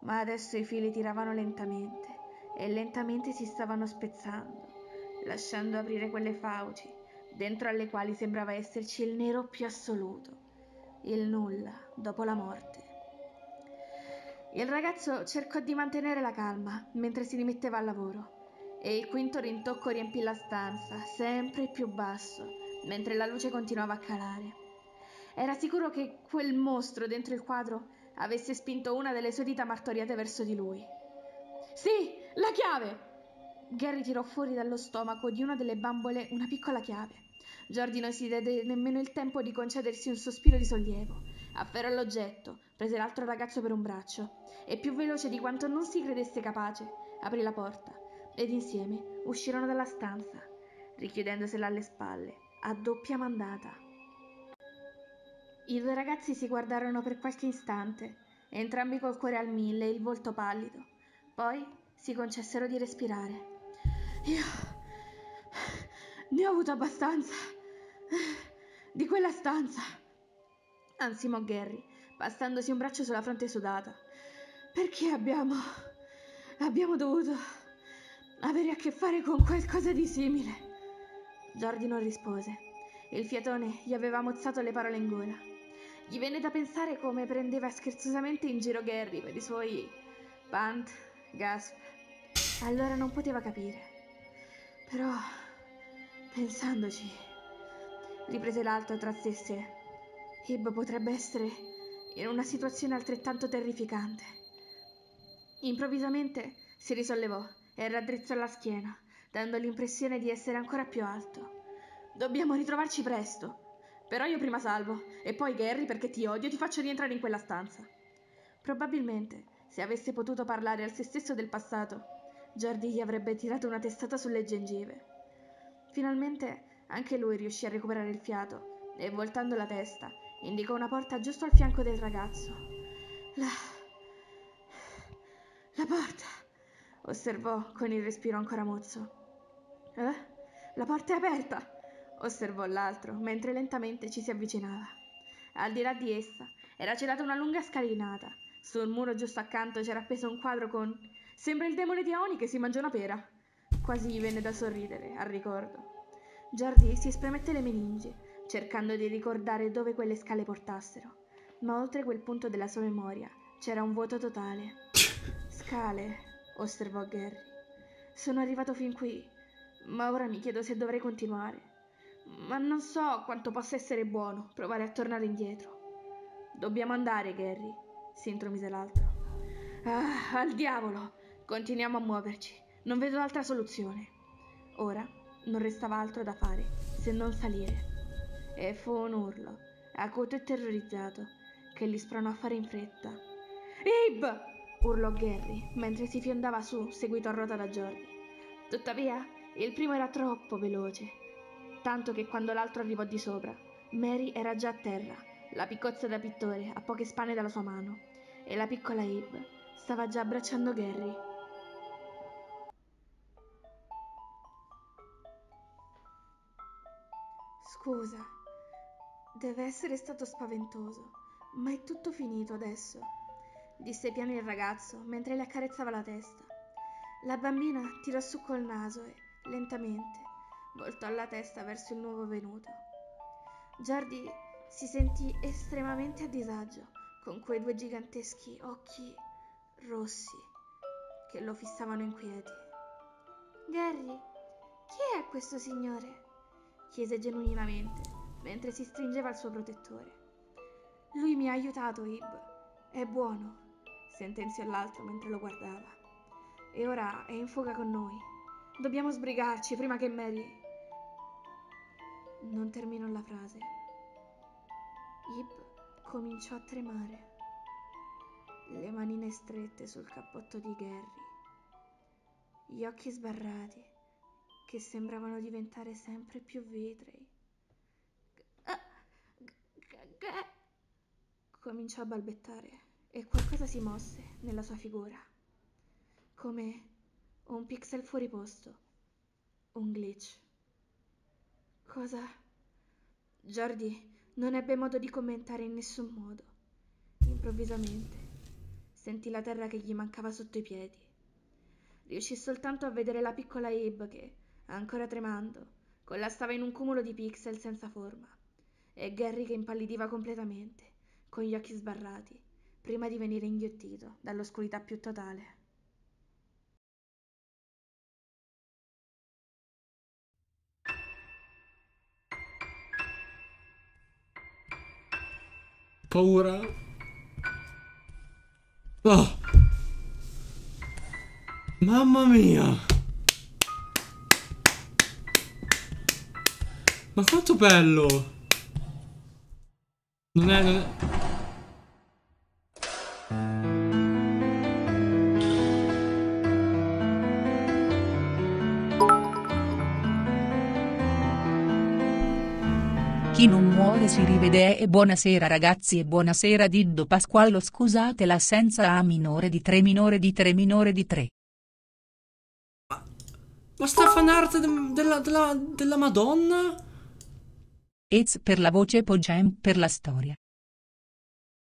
ma adesso i fili tiravano lentamente e lentamente si stavano spezzando, lasciando aprire quelle fauci dentro alle quali sembrava esserci il nero più assoluto, il nulla dopo la morte. Il ragazzo cercò di mantenere la calma mentre si rimetteva al lavoro e il quinto rintocco riempì la stanza, sempre più basso, mentre la luce continuava a calare. Era sicuro che quel mostro dentro il quadro avesse spinto una delle sue dita martoriate verso di lui. Sì, la chiave! Gary tirò fuori dallo stomaco di una delle bambole una piccola chiave. Jordi non si diede nemmeno il tempo di concedersi un sospiro di sollievo. Afferrò l'oggetto, prese l'altro ragazzo per un braccio e più veloce di quanto non si credesse capace, aprì la porta ed insieme uscirono dalla stanza, richiudendosela alle spalle, a doppia mandata. I due ragazzi si guardarono per qualche istante, entrambi col cuore al mille e il volto pallido. Poi si concessero di respirare. Io ne ho avuto abbastanza di quella stanza, ansimò Gary, passandosi un braccio sulla fronte sudata. Perché abbiamo. abbiamo dovuto avere a che fare con qualcosa di simile? Jordi non rispose. Il fiatone gli aveva mozzato le parole in gola. Gli venne da pensare come prendeva scherzosamente in giro Gary per i suoi pant, gasp. Allora non poteva capire. Però, pensandoci, riprese l'altro tra sé e sé, Ib potrebbe essere in una situazione altrettanto terrificante. Improvvisamente si risollevò e raddrizzò la schiena, dando l'impressione di essere ancora più alto. Dobbiamo ritrovarci presto. Però io prima salvo, e poi Gary, perché ti odio, ti faccio rientrare in quella stanza. Probabilmente, se avesse potuto parlare al se stesso del passato, Jordi gli avrebbe tirato una testata sulle gengive. Finalmente anche lui riuscì a recuperare il fiato e, voltando la testa, indicò una porta giusto al fianco del ragazzo. La. la porta! osservò con il respiro ancora mozzo. Eh? La porta è aperta! osservò l'altro mentre lentamente ci si avvicinava. Al di là di essa era celata una lunga scalinata. Sul muro giusto accanto c'era appeso un quadro con Sembra il demone di Aoni che si mangia una pera. Quasi gli venne da sorridere al ricordo. Jardì si spremette le meningi, cercando di ricordare dove quelle scale portassero, ma oltre quel punto della sua memoria c'era un vuoto totale. <laughs> Scale, osservò Gary. Sono arrivato fin qui, ma ora mi chiedo se dovrei continuare. Ma non so quanto possa essere buono provare a tornare indietro. Dobbiamo andare, Gary, si intromise l'altro. Ah, al diavolo! Continuiamo a muoverci. Non vedo altra soluzione. Ora non restava altro da fare se non salire. E fu un urlo, acuto e terrorizzato, che li spronò a fare in fretta. Ib! urlò Gary mentre si fiondava su, seguito a ruota da Jordi. Tuttavia, il primo era troppo veloce, tanto che quando l'altro arrivò di sopra, Mary era già a terra, la piccozza da pittore a poche spanne dalla sua mano, e la piccola Abe stava già abbracciando Gary. Scusa, deve essere stato spaventoso, ma è tutto finito adesso, disse piano il ragazzo mentre le accarezzava la testa. La bambina tirò su col naso e, lentamente, voltò la testa verso il nuovo venuto. Giardi si sentì estremamente a disagio con quei due giganteschi occhi rossi che lo fissavano inquieti. Gary, chi è questo signore? chiese genuinamente, mentre si stringeva al suo protettore. Lui mi ha aiutato, Ib. È buono, sentenziò l'altro mentre lo guardava. E ora è in fuga con noi. Dobbiamo sbrigarci prima che Mary. Non terminò la frase. Ib cominciò a tremare, le manine strette sul cappotto di Gary, gli occhi sbarrati che sembravano diventare sempre più vitrei. Cominciò a balbettare e qualcosa si mosse nella sua figura, come un pixel fuori posto, un glitch. Cosa? Jordi non ebbe modo di commentare in nessun modo. Improvvisamente sentì la terra che gli mancava sotto i piedi. Riuscì soltanto a vedere la piccola Abe che, ancora tremando, collastava in un cumulo di pixel senza forma. E Gary che impallidiva completamente, con gli occhi sbarrati, prima di venire inghiottito dall'oscurità più totale. Paura. Oh. Mamma mia! Ma quanto bello! Non è... Non è... Chi non muore si rivede e buonasera ragazzi e buonasera Diddo Pasquallo scusate l'assenza A minore di 3 minore di 3 minore di 3. Ma, ma sta fanart de, della, della, della Madonna? Ez per la voce Pogem per la storia.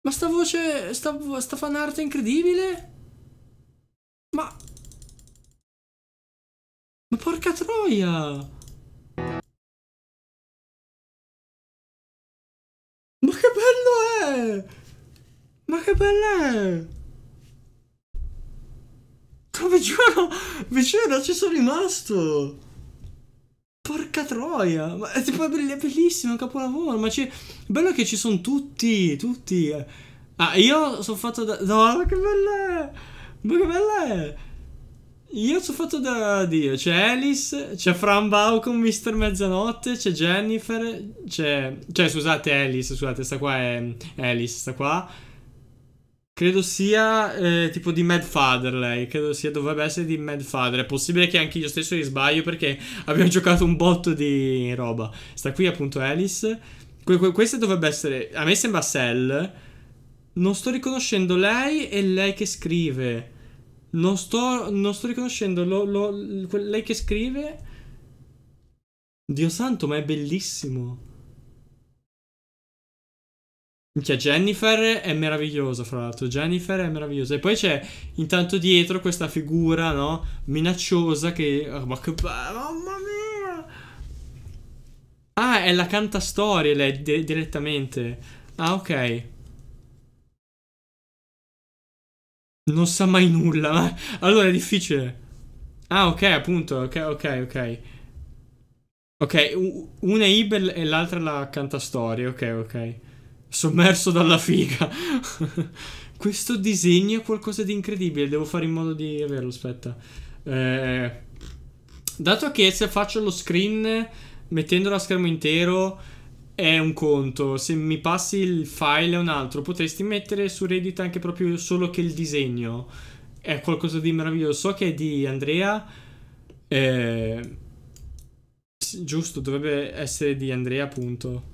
Ma sta voce, sta, sta fan incredibile? Ma... Ma porca troia! Ma che bello è! Ma che bello è! Ma vi giuro, Vicino ci sono rimasto! Porca troia, ma è tipo è bellissimo, è un capolavoro, ma c'è... Bello che ci sono tutti, tutti. Ah, io sono fatto da... No, ma che bella è! Ma che bella è! Io sono fatto da Dio, c'è Alice, c'è Fran Bau con Mister Mezzanotte, c'è Jennifer, c'è... Cioè, scusate, Alice, scusate, sta qua è Alice, sta qua. Credo sia eh, tipo di Mad Father lei, credo sia, dovrebbe essere di Mad Father. È possibile che anche io stesso li sbaglio perché abbiamo <laughs> giocato un botto di roba. Sta qui appunto Alice. Que- que- questa dovrebbe essere, a me sembra Cell. Non sto riconoscendo lei e lei che scrive. Non sto, non sto riconoscendo lo, lo, lei che scrive. Dio santo, ma è bellissimo. Minchia, Jennifer è meravigliosa, fra l'altro. Jennifer è meravigliosa. E poi c'è intanto dietro questa figura, no? Minacciosa che. Oh, ma che mamma mia! Ah, è la cantastorie lei di direttamente. Ah, ok. Non sa mai nulla. Ma... Allora è difficile. Ah, ok, appunto. Ok, ok, ok. Ok, una è Ibel e l'altra la cantastorie. Ok, ok sommerso dalla figa. <laughs> Questo disegno è qualcosa di incredibile. Devo fare in modo di averlo. Aspetta. Eh, dato che se faccio lo screen mettendo la schermo intero è un conto. Se mi passi il file è un altro. Potresti mettere su Reddit anche proprio solo che il disegno. È qualcosa di meraviglioso. So che è di Andrea. Eh, giusto, dovrebbe essere di Andrea, appunto.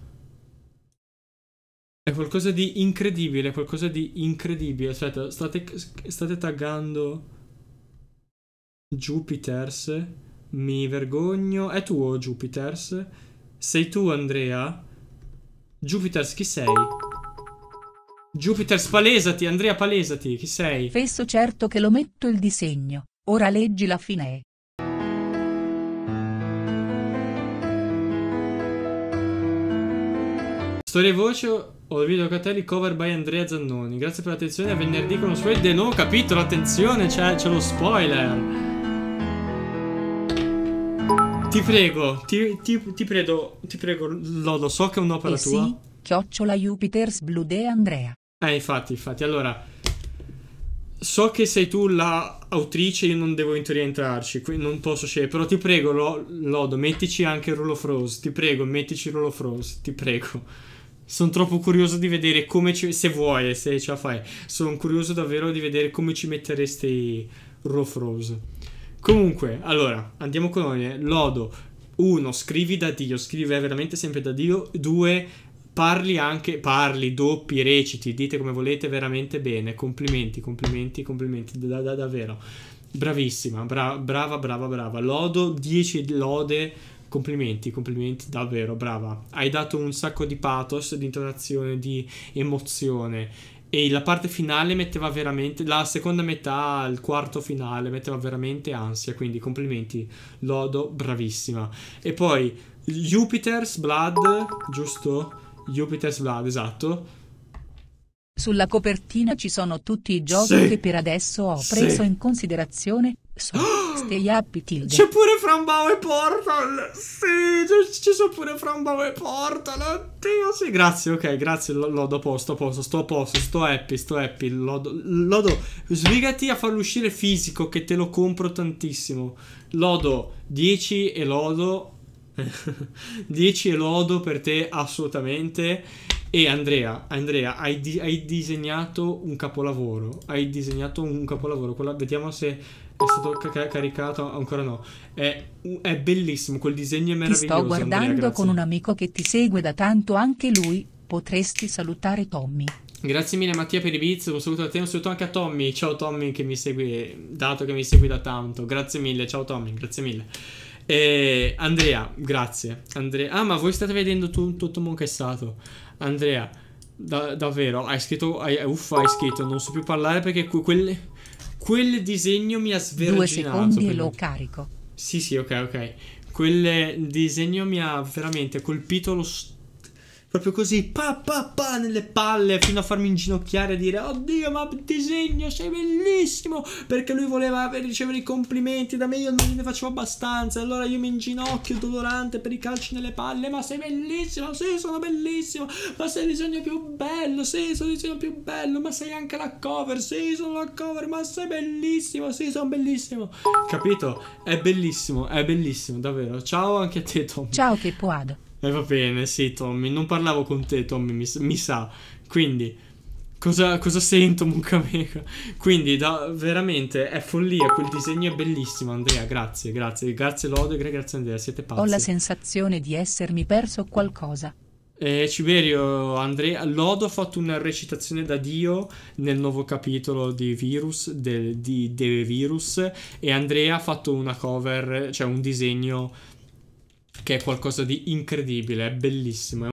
È qualcosa di incredibile, qualcosa di incredibile. Aspetta, state, state taggando Jupiters. Mi vergogno. È tuo Jupiters? Sei tu Andrea? Jupiters chi sei? Jupiters palesati, Andrea palesati, chi sei? Fesso certo che lo metto il disegno. Ora leggi la fine. Storia e voce il video Catelli cover by Andrea Zannoni. Grazie per l'attenzione. A venerdì con lo spoiler del nuovo capitolo. Attenzione, c'è, c'è lo spoiler. Ti prego, ti, ti, ti prego, ti prego, Lodo, so che è un'opera eh tua. Sì, chiocciola Jupiter's Blue Day Andrea. Eh, infatti, infatti, allora. So che sei tu l'autrice, la io non devo in teoria entrarci, quindi non posso scegliere, però ti prego, Lodo, mettici anche il Rule of Rose, ti prego, mettici il Rule of Rose, ti prego. Sono troppo curioso di vedere come ci. Se vuoi, se ce la fai. Sono curioso davvero di vedere come ci metteresti Rough Rose. Comunque, allora, andiamo con ordine. Lodo. Uno, scrivi da Dio, scrive veramente sempre da Dio. Due, parli anche, parli, doppi, reciti, dite come volete, veramente bene. Complimenti, complimenti, complimenti, da, da, davvero. Bravissima, bra- brava, brava, brava. Lodo, 10 lode complimenti, complimenti davvero, brava. Hai dato un sacco di pathos, di intonazione, di emozione e la parte finale metteva veramente la seconda metà, il quarto finale metteva veramente ansia, quindi complimenti, lodo, bravissima. E poi Jupiter's Blood, giusto? Jupiter's Blood, esatto. Sulla copertina ci sono tutti i giochi sì. che per adesso ho preso sì. in considerazione, sono Happy Tilde. C'è pure Frambau e Portal. Sì, ci sono pure Frambau e Portal. Oddio, sì, grazie, ok, grazie. Lodo a posto, a posto, sto a posto, sto happy, sto happy. Lodo, Lodo, svigati a farlo uscire fisico che te lo compro tantissimo. Lodo, 10 e Lodo. 10 <laughs> e Lodo per te assolutamente. E Andrea, Andrea hai, di hai disegnato un capolavoro. Hai disegnato un capolavoro. Quella, vediamo se è stato caricato? Ancora no. È, è, bellissimo, quel disegno è meraviglioso. Ti sto guardando Andrea, con un amico che ti segue da tanto anche lui. Potresti salutare Tommy. Grazie mille Mattia per i bits, un saluto a te, un saluto anche a Tommy, ciao Tommy che mi segui, dato che mi segui da tanto, grazie mille, ciao Tommy, grazie mille. E Andrea, grazie. Andrea, ah ma voi state vedendo tu, tutto stato Andrea, da, davvero, hai scritto, hai, uffa hai scritto, non so più parlare perché que- quelle... Quel disegno mi ha sverginato. Due secondi e lo carico. Sì, sì, ok, ok. Quel disegno mi ha veramente colpito lo stomaco proprio così, pa pa pa nelle palle fino a farmi inginocchiare e dire oddio ma disegno sei bellissimo perché lui voleva ricevere i complimenti da me io non ne facevo abbastanza allora io mi inginocchio dolorante per i calci nelle palle ma sei bellissimo, sì sono bellissimo ma sei il disegno più bello, sì sono il disegno più bello ma sei anche la cover, sì sono la cover ma sei bellissimo, sì sono bellissimo capito? È bellissimo, è bellissimo davvero, ciao anche a te Tom ciao che puado e eh, va bene, sì, Tommy. Non parlavo con te, Tommy, mi, mi sa. Quindi, cosa, cosa sento, Muccameca? Quindi, da, veramente, è follia. Quel disegno è bellissimo, Andrea. Grazie, grazie. Grazie, Lodegre, grazie, Andrea. Siete pazzi. Ho la sensazione di essermi perso qualcosa. Eh, Ciberio, Andrea, Lodo ha fatto una recitazione da Dio nel nuovo capitolo di Virus, del, di, de Virus, e Andrea ha fatto una cover, cioè un disegno che è qualcosa di incredibile, è bellissimo,